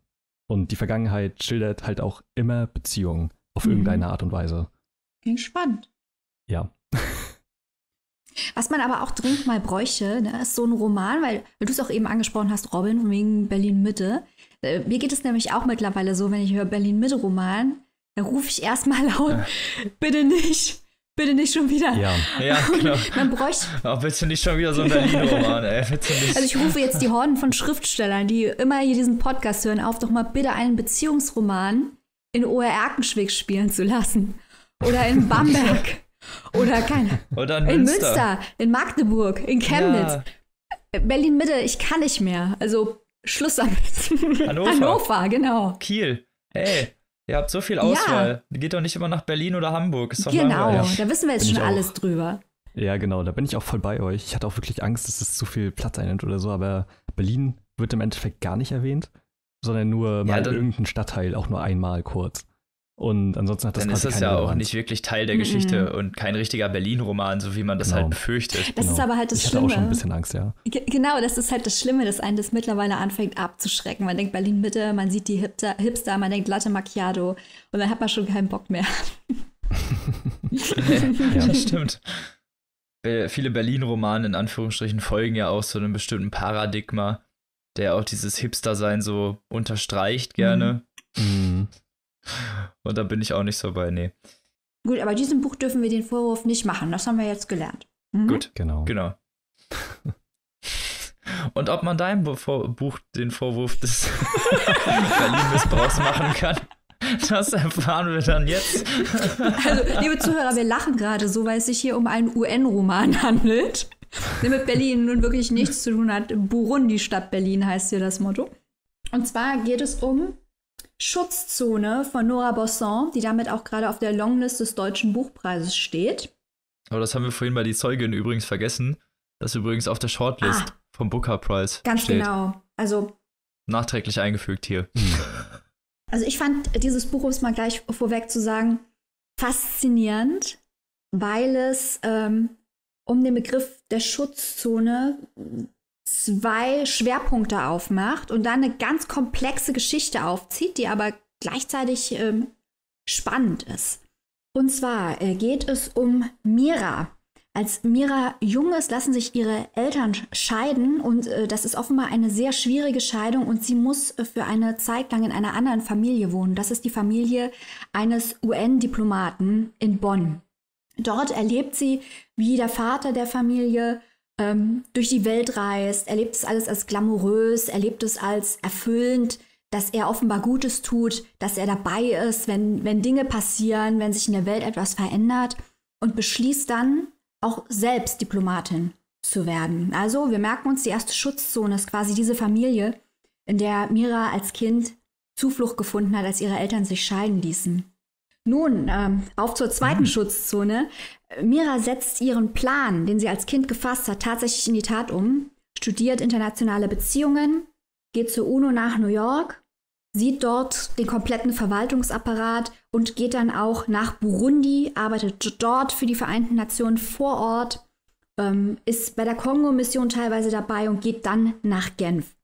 Und die Vergangenheit schildert halt auch immer Beziehungen auf mhm. irgendeine Art und Weise.
Klingt spannend. Ja. Was man aber auch dringend mal bräuchte, ne, ist so ein Roman, weil, weil du es auch eben angesprochen hast, Robin, wegen Berlin-Mitte. Äh, mir geht es nämlich auch mittlerweile so, wenn ich höre Berlin-Mitte-Roman, dann rufe ich erstmal laut, äh. <laughs> bitte nicht bitte nicht schon wieder. Ja,
ja <laughs> genau. Man bräuchte. Ach, bitte nicht schon wieder so ein Berlin-Roman, ey. Bitte
nicht. Also ich rufe jetzt die Horden von Schriftstellern, die immer hier diesen Podcast hören, auf, doch mal bitte einen Beziehungsroman in OR-Erkenschwick spielen zu lassen. Oder in Bamberg. <laughs> Oder keine.
Oder in, in Münster. Münster.
in Magdeburg, in Chemnitz. Ja. Äh, Berlin-Mitte, ich kann nicht mehr. Also Schluss damit. Hannover. <laughs> Hannover, genau.
Kiel. Hey, Ihr habt so viel Auswahl. Ja. Geht doch nicht immer nach Berlin oder Hamburg.
genau, ja. da wissen wir jetzt bin schon alles drüber.
Ja, genau, da bin ich auch voll bei euch. Ich hatte auch wirklich Angst, dass es zu viel Platz einnimmt oder so, aber Berlin wird im Endeffekt gar nicht erwähnt, sondern nur ja, mal irgendein Stadtteil, auch nur einmal kurz. Und ansonsten hat das Dann ist das ja Relevanz. auch nicht
wirklich Teil der Geschichte mm -mm. und kein richtiger Berlin-Roman, so wie man das genau. halt
befürchtet. Das genau. ist aber halt das ich Schlimme. Ich hatte auch schon ein bisschen Angst, ja.
G genau, das ist halt das Schlimme, dass einen das mittlerweile anfängt abzuschrecken. Man denkt Berlin-Mitte, man sieht die Hipster, Hipster, man denkt Latte Macchiato und dann hat man schon keinen Bock mehr. <laughs> ja, das <laughs> stimmt.
Äh, viele Berlin-Romane in Anführungsstrichen folgen ja auch so einem bestimmten Paradigma, der auch dieses Hipster-Sein so unterstreicht gerne. Mhm. mhm. Und da bin ich auch nicht so bei, nee.
Gut, aber diesem Buch dürfen wir den Vorwurf nicht machen. Das haben wir jetzt gelernt.
Mhm. Gut, genau. Genau. <laughs> Und ob man deinem Buch den Vorwurf des <laughs> Berlin-Missbrauchs machen kann, das erfahren wir dann jetzt.
also, liebe Zuhörer, wir lachen gerade so, weil es sich hier um einen UN-Roman handelt, der mit Berlin nun wirklich nichts zu tun hat. Burundi Stadt Berlin heißt hier das Motto. Und zwar geht es um Schutzzone von Nora Bosson, die damit auch gerade auf der Longlist des Deutschen Buchpreises steht.
Aber das haben wir vorhin bei Die Zeugin übrigens vergessen. Das ist übrigens auf der Shortlist ah, vom Booker Prize. Ganz steht. genau. Also. Nachträglich eingefügt hier. Hm. <laughs>
Also, ich fand dieses Buch, um es mal gleich vorweg zu sagen, faszinierend, weil es ähm, um den Begriff der Schutzzone zwei Schwerpunkte aufmacht und dann eine ganz komplexe Geschichte aufzieht, die aber gleichzeitig ähm, spannend ist. Und zwar äh, geht es um Mira. Als Mira jung ist, lassen sich ihre Eltern scheiden und äh, das ist offenbar eine sehr schwierige Scheidung und sie muss äh, für eine Zeit lang in einer anderen Familie wohnen. Das ist die Familie eines UN-Diplomaten in Bonn. Dort erlebt sie, wie der Vater der Familie ähm, durch die Welt reist, erlebt es alles als glamourös, erlebt es als erfüllend, dass er offenbar Gutes tut, dass er dabei ist, wenn, wenn Dinge passieren, wenn sich in der Welt etwas verändert und beschließt dann, auch selbst Diplomatin zu werden. Also wir merken uns, die erste Schutzzone ist quasi diese Familie, in der Mira als Kind Zuflucht gefunden hat, als ihre Eltern sich scheiden ließen. Nun, ähm, auf zur zweiten mhm. Schutzzone. Mira setzt ihren Plan, den sie als Kind gefasst hat, tatsächlich in die Tat um, studiert internationale Beziehungen, geht zur UNO nach New York, sieht dort den kompletten Verwaltungsapparat und geht dann auch nach Burundi, arbeitet dort für die Vereinten Nationen vor Ort, ähm, ist bei der Kongo-Mission teilweise dabei und geht dann nach Genf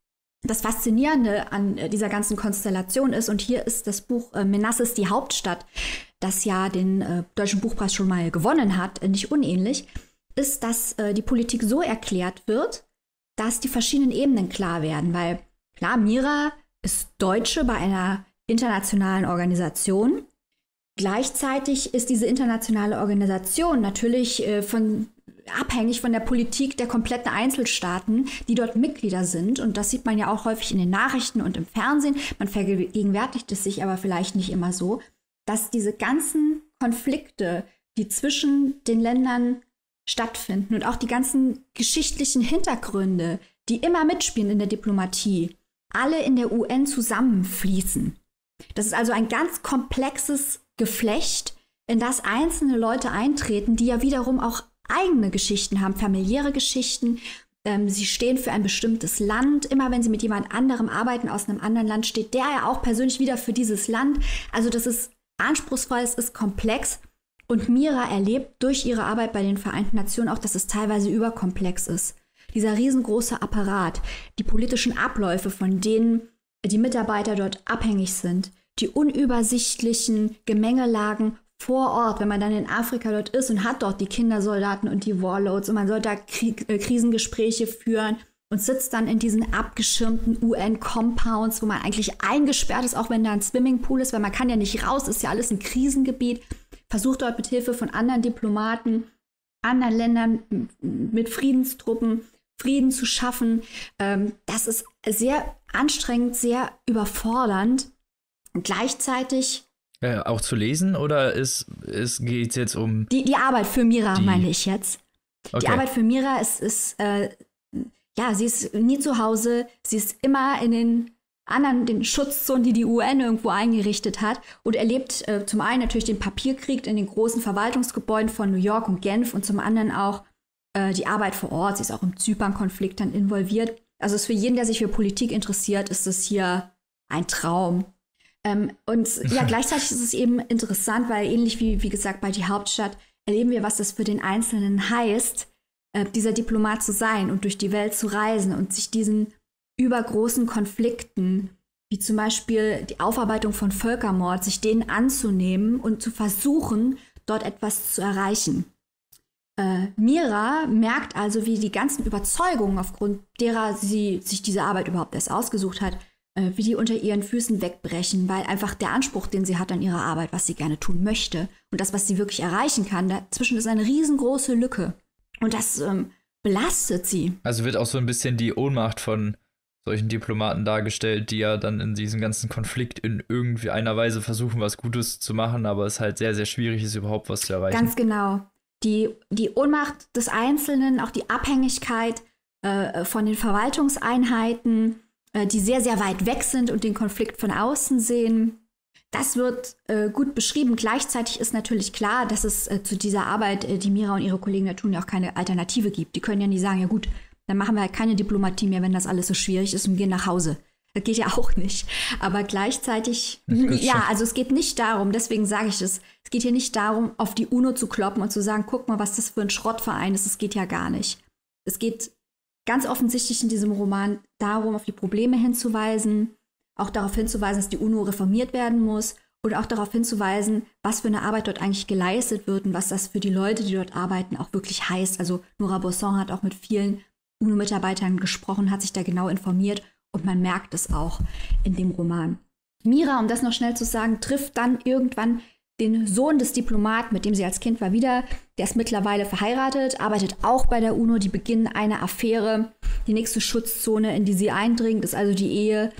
das Faszinierende an äh, dieser ganzen Konstellation ist, und hier ist das Buch äh, Menasses die Hauptstadt, das ja den äh, Deutschen Buchpreis schon mal gewonnen hat, äh, nicht unähnlich, ist, dass äh, die Politik so erklärt wird, dass die verschiedenen Ebenen klar werden. Weil klar, Mira ist Deutsche bei einer internationalen Organisation. Gleichzeitig ist diese internationale Organisation natürlich äh, von abhängig von der Politik der kompletten Einzelstaaten, die dort Mitglieder sind. Und das sieht man ja auch häufig in den Nachrichten und im Fernsehen. Man vergegenwärtigt es sich aber vielleicht nicht immer so, dass diese ganzen Konflikte, die zwischen den Ländern stattfinden und auch die ganzen geschichtlichen Hintergründe, die immer mitspielen in der Diplomatie, alle in der UN zusammenfließen. Das ist also ein ganz komplexes Geflecht, in das einzelne Leute eintreten, die ja wiederum auch eigene Geschichten haben, familiäre Geschichten. Ähm, sie stehen für ein bestimmtes Land. Immer wenn sie mit jemand anderem arbeiten aus einem anderen Land, steht der ja auch persönlich wieder für dieses Land. Also das ist anspruchsvoll, es ist komplex. Und Mira erlebt durch ihre Arbeit bei den Vereinten Nationen auch, dass es teilweise überkomplex ist. Dieser riesengroße Apparat, die politischen Abläufe, von denen die Mitarbeiter dort abhängig sind, die unübersichtlichen Gemengelagen vor Ort, wenn man dann in Afrika dort ist und hat dort die Kindersoldaten und die Warlords und man soll da Krieg, äh, Krisengespräche führen und sitzt dann in diesen abgeschirmten UN-Compounds, wo man eigentlich eingesperrt ist, auch wenn da ein Swimmingpool ist, weil man kann ja nicht raus, ist ja alles ein Krisengebiet. Versucht dort mit Hilfe von anderen Diplomaten, anderen Ländern, mit Friedenstruppen Frieden zu schaffen. Ähm, das ist sehr anstrengend, sehr überfordernd. Und gleichzeitig
äh, auch zu lesen oder ist, ist, geht es jetzt um.
Die, die Arbeit für Mira, die... meine ich jetzt. Okay. Die Arbeit für Mira ist, ist äh, ja, sie ist nie zu Hause, sie ist immer in den anderen, den Schutzzonen, die die UN irgendwo eingerichtet hat und erlebt äh, zum einen natürlich den Papierkrieg in den großen Verwaltungsgebäuden von New York und Genf und zum anderen auch äh, die Arbeit vor Ort. Sie ist auch im Zypern-Konflikt dann involviert. Also ist für jeden, der sich für Politik interessiert, ist das hier ein Traum. Ähm, und ja, <laughs> gleichzeitig ist es eben interessant, weil ähnlich wie, wie gesagt, bei die Hauptstadt erleben wir, was das für den Einzelnen heißt, äh, dieser Diplomat zu sein und durch die Welt zu reisen und sich diesen übergroßen Konflikten, wie zum Beispiel die Aufarbeitung von Völkermord, sich denen anzunehmen und zu versuchen, dort etwas zu erreichen. Äh, Mira merkt also, wie die ganzen Überzeugungen, aufgrund derer sie sich diese Arbeit überhaupt erst ausgesucht hat, äh, wie die unter ihren Füßen wegbrechen, weil einfach der Anspruch, den sie hat an ihre Arbeit, was sie gerne tun möchte und das, was sie wirklich erreichen kann, dazwischen ist eine riesengroße Lücke. Und das ähm, belastet sie.
Also wird auch so ein bisschen die Ohnmacht von solchen Diplomaten dargestellt, die ja dann in diesem ganzen Konflikt in irgendwie einer Weise versuchen, was Gutes zu machen, aber es halt sehr, sehr schwierig ist, überhaupt was zu erreichen. Ganz
genau. Die, die Ohnmacht des Einzelnen, auch die Abhängigkeit äh, von den Verwaltungseinheiten, äh, die sehr, sehr weit weg sind und den Konflikt von außen sehen. Das wird äh, gut beschrieben. Gleichzeitig ist natürlich klar, dass es äh, zu dieser Arbeit, äh, die Mira und ihre Kollegen da tun, ja auch keine Alternative gibt. Die können ja nicht sagen, ja gut, dann machen wir halt keine Diplomatie mehr, wenn das alles so schwierig ist und gehen nach Hause. Das geht ja <laughs> auch nicht. Aber gleichzeitig, ja, also es geht nicht darum, deswegen sage ich es, es geht hier nicht darum, auf die UNO zu kloppen und zu sagen, guck mal, was das für ein Schrottverein ist. Es geht ja gar nicht. Es geht ganz offensichtlich in diesem Roman darum, auf die Probleme hinzuweisen, auch darauf hinzuweisen, dass die UNO reformiert werden muss und auch darauf hinzuweisen, was für eine Arbeit dort eigentlich geleistet wird und was das für die Leute, die dort arbeiten, auch wirklich heißt. Also Nora Bosson hat auch mit vielen UNO-Mitarbeitern gesprochen, hat sich da genau informiert und man merkt es auch in dem Roman. Mira, um das noch schnell zu sagen, trifft dann irgendwann den Sohn des Diplomaten, mit dem sie als Kind war, wieder. Der ist mittlerweile verheiratet, arbeitet auch bei der UNO. Die beginnen eine Affäre. Die nächste Schutzzone, in die sie eindringt, ist also die Ehe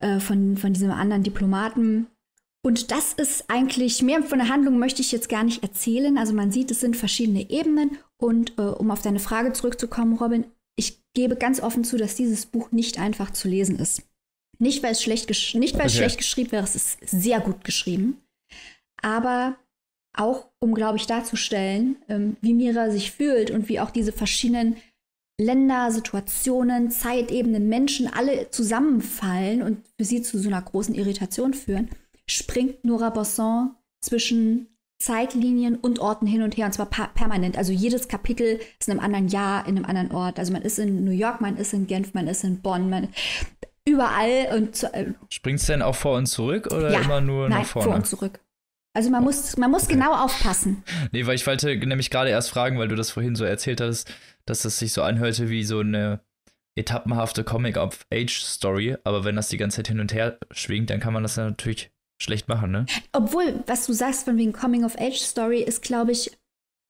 äh, von, von diesem anderen Diplomaten. Und das ist eigentlich, mehr von der Handlung möchte ich jetzt gar nicht erzählen. Also man sieht, es sind verschiedene Ebenen. Und äh, um auf deine Frage zurückzukommen, Robin, ich gebe ganz offen zu, dass dieses Buch nicht einfach zu lesen ist. Nicht, weil es schlecht, nicht, weil es schlecht geschrieben wäre, es ist sehr gut geschrieben aber auch um, glaube ich, darzustellen, ähm, wie Mira sich fühlt und wie auch diese verschiedenen Länder, Situationen, Zeitebenen, Menschen alle zusammenfallen und für sie zu so einer großen Irritation führen, springt Nora Bosson zwischen Zeitlinien und Orten hin und her und zwar permanent. Also jedes Kapitel ist in einem anderen Jahr, in einem anderen Ort. Also man ist in New York, man ist in Genf, man ist in Bonn, man überall und zu, äh,
springst du denn auch vor und zurück oder ja, immer nur nein, nach vorne? Vor und
zurück. Also man muss, man muss genau aufpassen.
Nee, weil ich wollte nämlich gerade erst fragen, weil du das vorhin so erzählt hast, dass das sich so anhörte wie so eine etappenhafte Comic-of-Age-Story. Aber wenn das die ganze Zeit hin und her schwingt, dann kann man das natürlich schlecht machen, ne?
Obwohl, was du sagst von wegen Coming-of-Age-Story ist, glaube ich,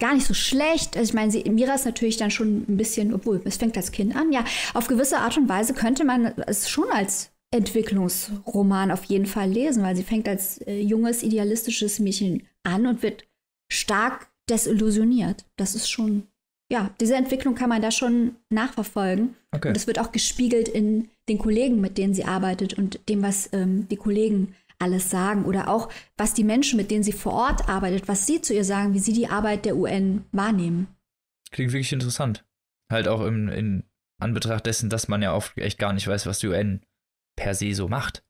gar nicht so schlecht. Also ich meine, Mira ist natürlich dann schon ein bisschen, obwohl es fängt als Kind an, ja, auf gewisse Art und Weise könnte man es schon als Entwicklungsroman auf jeden Fall lesen, weil sie fängt als äh, junges, idealistisches Mädchen an und wird stark desillusioniert. Das ist schon, ja, diese Entwicklung kann man da schon nachverfolgen. Okay. Und das wird auch gespiegelt in den Kollegen, mit denen sie arbeitet und dem, was ähm, die Kollegen alles sagen oder auch, was die Menschen, mit denen sie vor Ort arbeitet, was sie zu ihr sagen, wie sie die Arbeit der UN wahrnehmen.
Klingt wirklich interessant. Halt auch im, in Anbetracht dessen, dass man ja oft echt gar nicht weiß, was die UN per se so macht.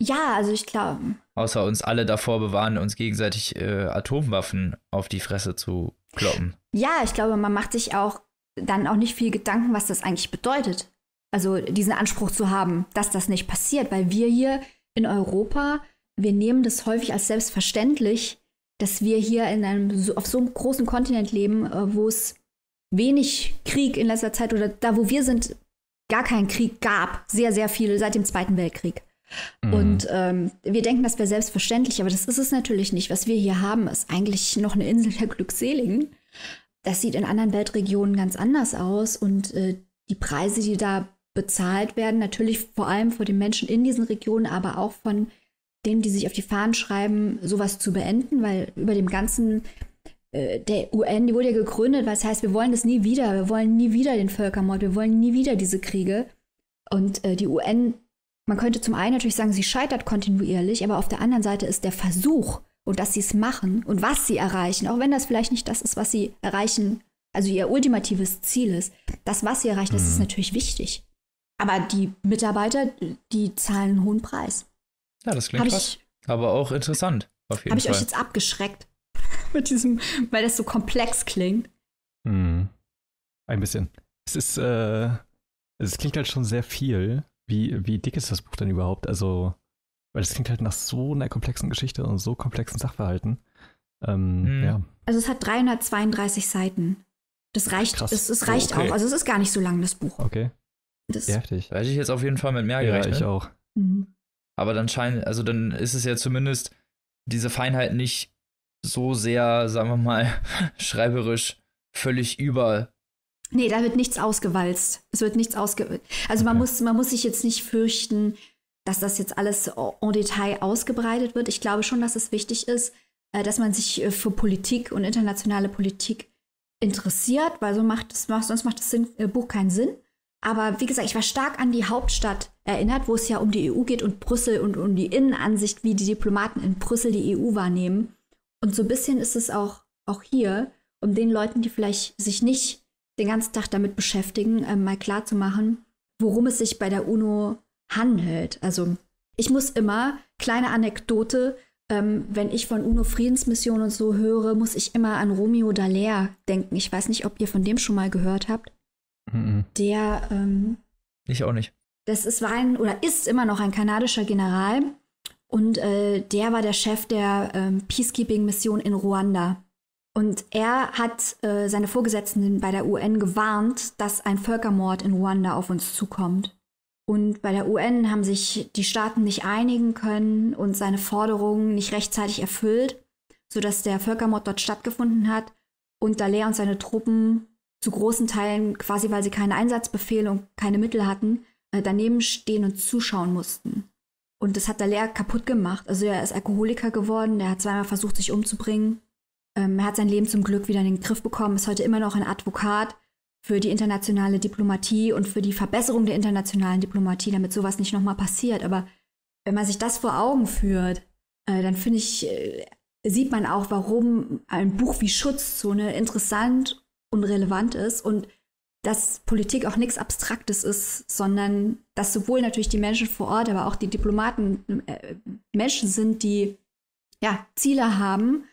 Ja, also ich glaube.
Außer uns alle davor bewahren, uns gegenseitig äh, Atomwaffen auf die Fresse zu kloppen.
Ja, ich glaube, man macht sich auch dann auch nicht viel Gedanken, was das eigentlich bedeutet. Also diesen Anspruch zu haben, dass das nicht passiert, weil wir hier in Europa, wir nehmen das häufig als selbstverständlich, dass wir hier in einem, auf so einem großen Kontinent leben, äh, wo es wenig Krieg in letzter Zeit oder da, wo wir sind, gar keinen Krieg gab. Sehr, sehr viel seit dem Zweiten Weltkrieg. Mhm. Und ähm, wir denken, das wäre selbstverständlich, aber das ist es natürlich nicht. Was wir hier haben, ist eigentlich noch eine Insel der Glückseligen. Das sieht in anderen Weltregionen ganz anders aus und äh, die Preise, die da bezahlt werden, natürlich vor allem von den Menschen in diesen Regionen, aber auch von denen, die sich auf die Fahnen schreiben, sowas zu beenden, weil über dem ganzen äh, der UN, die wurde ja gegründet, was heißt, wir wollen das nie wieder, wir wollen nie wieder den Völkermord, wir wollen nie wieder diese Kriege. Und äh, die UN, man könnte zum einen natürlich sagen, sie scheitert kontinuierlich, aber auf der anderen Seite ist der Versuch und dass sie es machen und was sie erreichen, auch wenn das vielleicht nicht das ist, was sie erreichen, also ihr ultimatives Ziel ist, das, was sie erreichen, mhm. das ist mhm. natürlich wichtig. Aber die Mitarbeiter, die zahlen einen hohen Preis. Ja, das klingt krass,
aber auch interessant. Habe ich euch jetzt
abgeschreckt? <laughs> mit diesem, weil das so komplex klingt.
Hm. Ein bisschen. Es ist, äh, es klingt halt schon sehr viel. Wie, wie dick ist das Buch denn überhaupt? Also, weil es klingt halt nach so einer komplexen Geschichte und so komplexen Sachverhalten. Ähm, hm. ja.
Also es hat 332 Seiten. Das reicht, Krass. es, es reicht oh, okay. auch. Also es ist gar nicht so lang, das Buch.
Okay. Das Heftig. Da hätte ich jetzt auf jeden Fall mit mehr gerechnet. Ja, ich auch. Mhm. Aber dann scheint, also dann ist es ja zumindest diese Feinheit nicht so sehr, sagen wir mal, <laughs> schreiberisch völlig über.
Nee, da wird nichts ausgewalzt. Es wird nichts ausgewalzt. Also okay. man, muss, man muss sich jetzt nicht fürchten, dass das jetzt alles en Detail ausgebreitet wird. Ich glaube schon, dass es wichtig ist, äh, dass man sich äh, für Politik und internationale Politik interessiert, weil so macht es, sonst macht das Sinn, äh, Buch keinen Sinn. Aber wie gesagt, ich war stark an die Hauptstadt erinnert, wo es ja um die EU geht und Brüssel und um die Innenansicht, wie die Diplomaten in Brüssel die EU wahrnehmen. Und so ein bisschen ist es auch, auch hier, um den Leuten, die vielleicht sich nicht den ganzen Tag damit beschäftigen, äh, mal klarzumachen, worum es sich bei der UNO handelt. Also ich muss immer, kleine Anekdote, ähm, wenn ich von UNO-Friedensmissionen und so höre, muss ich immer an Romeo Dallaire denken. Ich weiß nicht, ob ihr von dem schon mal gehört habt. Mhm. Der. Ähm, ich auch nicht. Das ist, war ein oder ist immer noch ein kanadischer General, und äh, der war der Chef der ähm, Peacekeeping-Mission in Ruanda. Und er hat äh, seine Vorgesetzten bei der UN gewarnt, dass ein Völkermord in Ruanda auf uns zukommt. Und bei der UN haben sich die Staaten nicht einigen können und seine Forderungen nicht rechtzeitig erfüllt, sodass der Völkermord dort stattgefunden hat und Dallaire und seine Truppen zu großen Teilen, quasi weil sie keinen Einsatzbefehl und keine Mittel hatten, äh, daneben stehen und zuschauen mussten. Und das hat der Lehrer kaputt gemacht. Also er ist Alkoholiker geworden, er hat zweimal versucht, sich umzubringen. Ähm, er hat sein Leben zum Glück wieder in den Griff bekommen, ist heute immer noch ein Advokat für die internationale Diplomatie und für die Verbesserung der internationalen Diplomatie, damit sowas nicht nochmal passiert. Aber wenn man sich das vor Augen führt, äh, dann finde ich, äh, sieht man auch, warum ein Buch wie Schutzzone interessant und relevant ist und dass Politik auch nichts Abstraktes ist, sondern dass sowohl natürlich die Menschen vor Ort, aber auch die Diplomaten äh, Menschen sind, die ja, Ziele haben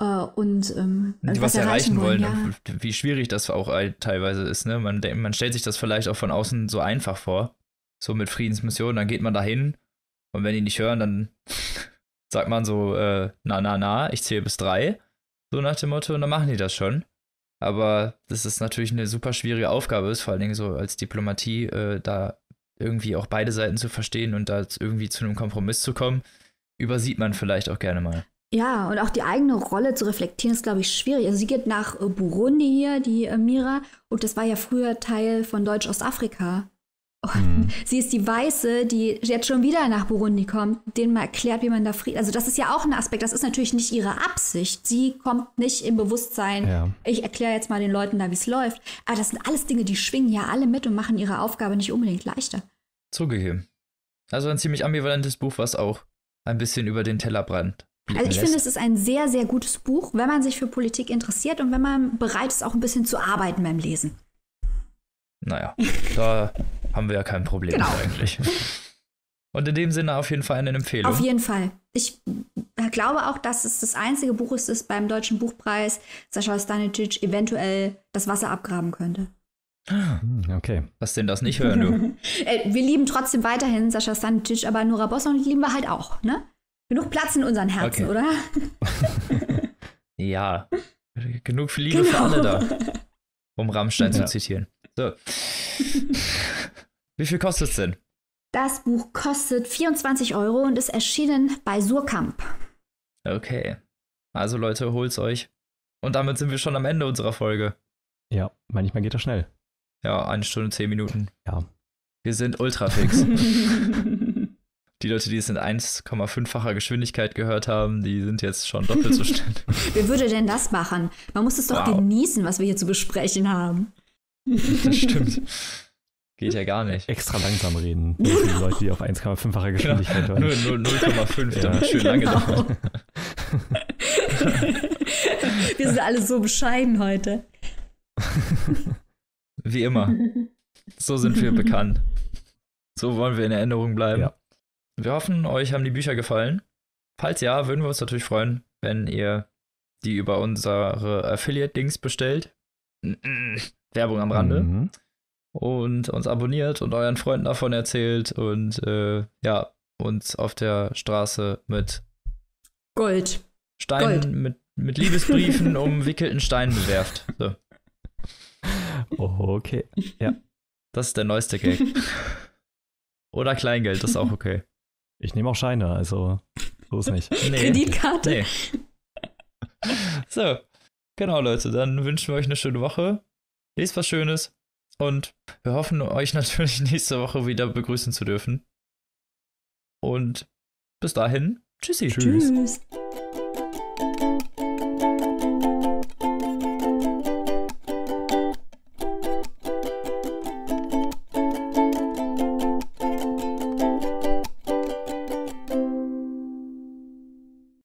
äh, und ähm, also was, erreichen, erreichen wollen. wollen
ja. wie schwierig das auch teilweise ist. Ne? Man, man stellt sich das vielleicht auch von außen so einfach vor, so mit Friedensmissionen, dann geht man dahin und wenn die nicht hören, dann <laughs> sagt man so, äh, na, na, na, ich zähle bis drei, so nach dem Motto, und dann machen die das schon. Aber das ist natürlich eine super schwierige Aufgabe, ist vor allen Dingen so als Diplomatie, äh, da irgendwie auch beide Seiten zu verstehen und da irgendwie zu einem Kompromiss zu kommen, übersieht man vielleicht auch gerne mal.
Ja, und auch die eigene Rolle zu reflektieren ist, glaube ich, schwierig. Also sie geht nach äh, Burundi hier, die äh, Mira, und das war ja früher Teil von Deutsch-Ostafrika. Mhm. Sie ist die Weiße, die jetzt schon wieder nach Burundi kommt, denen mal erklärt, wie man da Frieden. Also, das ist ja auch ein Aspekt. Das ist natürlich nicht ihre Absicht. Sie kommt nicht im Bewusstsein, ja. ich erkläre jetzt mal den Leuten da, wie es läuft. Aber das sind alles Dinge, die schwingen ja alle mit und machen ihre Aufgabe nicht unbedingt leichter.
Zugegeben. Also, ein ziemlich ambivalentes Buch, was auch ein bisschen über den Teller Tellerbrand. Also ich finde, es ist
ein sehr, sehr gutes Buch, wenn man sich für Politik interessiert und wenn man bereit ist, auch ein bisschen zu arbeiten beim Lesen.
Naja, da haben wir ja kein Problem genau. eigentlich. Und in dem Sinne auf jeden Fall eine Empfehlung. Auf jeden
Fall. Ich äh, glaube auch, dass es das einzige Buch ist, das beim Deutschen Buchpreis Sascha Stanicic eventuell das Wasser abgraben könnte.
Ah. Hm, okay. Lass denn das nicht hören, du?
<laughs> Äh, wir lieben trotzdem weiterhin Sascha Stanicic, aber Nora Bosson lieben wir halt auch, ne? Genug Platz in unseren Herzen, okay. oder?
<laughs> ja. <laughs> Genug Liebe genau. für alle da. Um Rammstein ja. zu zitieren. So. <laughs> Wie viel kostet es denn?
Das Buch kostet 24 Euro und ist erschienen bei Surkamp.
Okay. Also Leute, holt's euch. Und damit sind wir schon am Ende unserer Folge. Ja, manchmal geht das schnell. Ja, eine Stunde, zehn Minuten. Ja. Wir sind ultrafix. <laughs>
die
Leute, die es in 1,5-facher Geschwindigkeit gehört haben, die sind jetzt schon doppelt
so <laughs> schnell. Wer würde denn das machen? Man muss es doch wow. genießen, was wir hier zu besprechen haben. <laughs> Das stimmt.
Geht ja gar nicht. Extra langsam reden. <laughs> Die Leute, die auf 1,5-fache genau. Geschwindigkeit genau. hören. Nur 0,5, ja. damit schön genau. lange dauert. <laughs> Wir sind
alle so bescheiden heute.
Wie immer. So sind wir bekannt. So wollen wir in Erinnerung bleiben. Ja. Wir hoffen, euch haben die Bücher gefallen. Falls ja, würden wir uns natürlich freuen, wenn ihr die über unsere Affiliate-Dings bestellt. Werbung am Rande. Mhm. Und uns abonniert und euren Freunden davon erzählt und äh, ja, uns auf der Straße mit Gold. Steinen, Gold. Mit, mit Liebesbriefen <laughs> umwickelten Steinen bewerft. So.
Oh, okay. Ja.
Das ist der neueste Gag. <laughs> Oder Kleingeld, das ist auch
okay. Ich nehme auch Scheine, also so ist nicht. Nee. Kreditkarte.
Nee. So, genau Leute, dann wünschen wir euch eine schöne Woche lest was Schönes und wir hoffen, euch <laughs> natürlich nächste Woche wieder begrüßen zu dürfen. Und bis dahin, tschüssi. Tschüss.
Tschüss.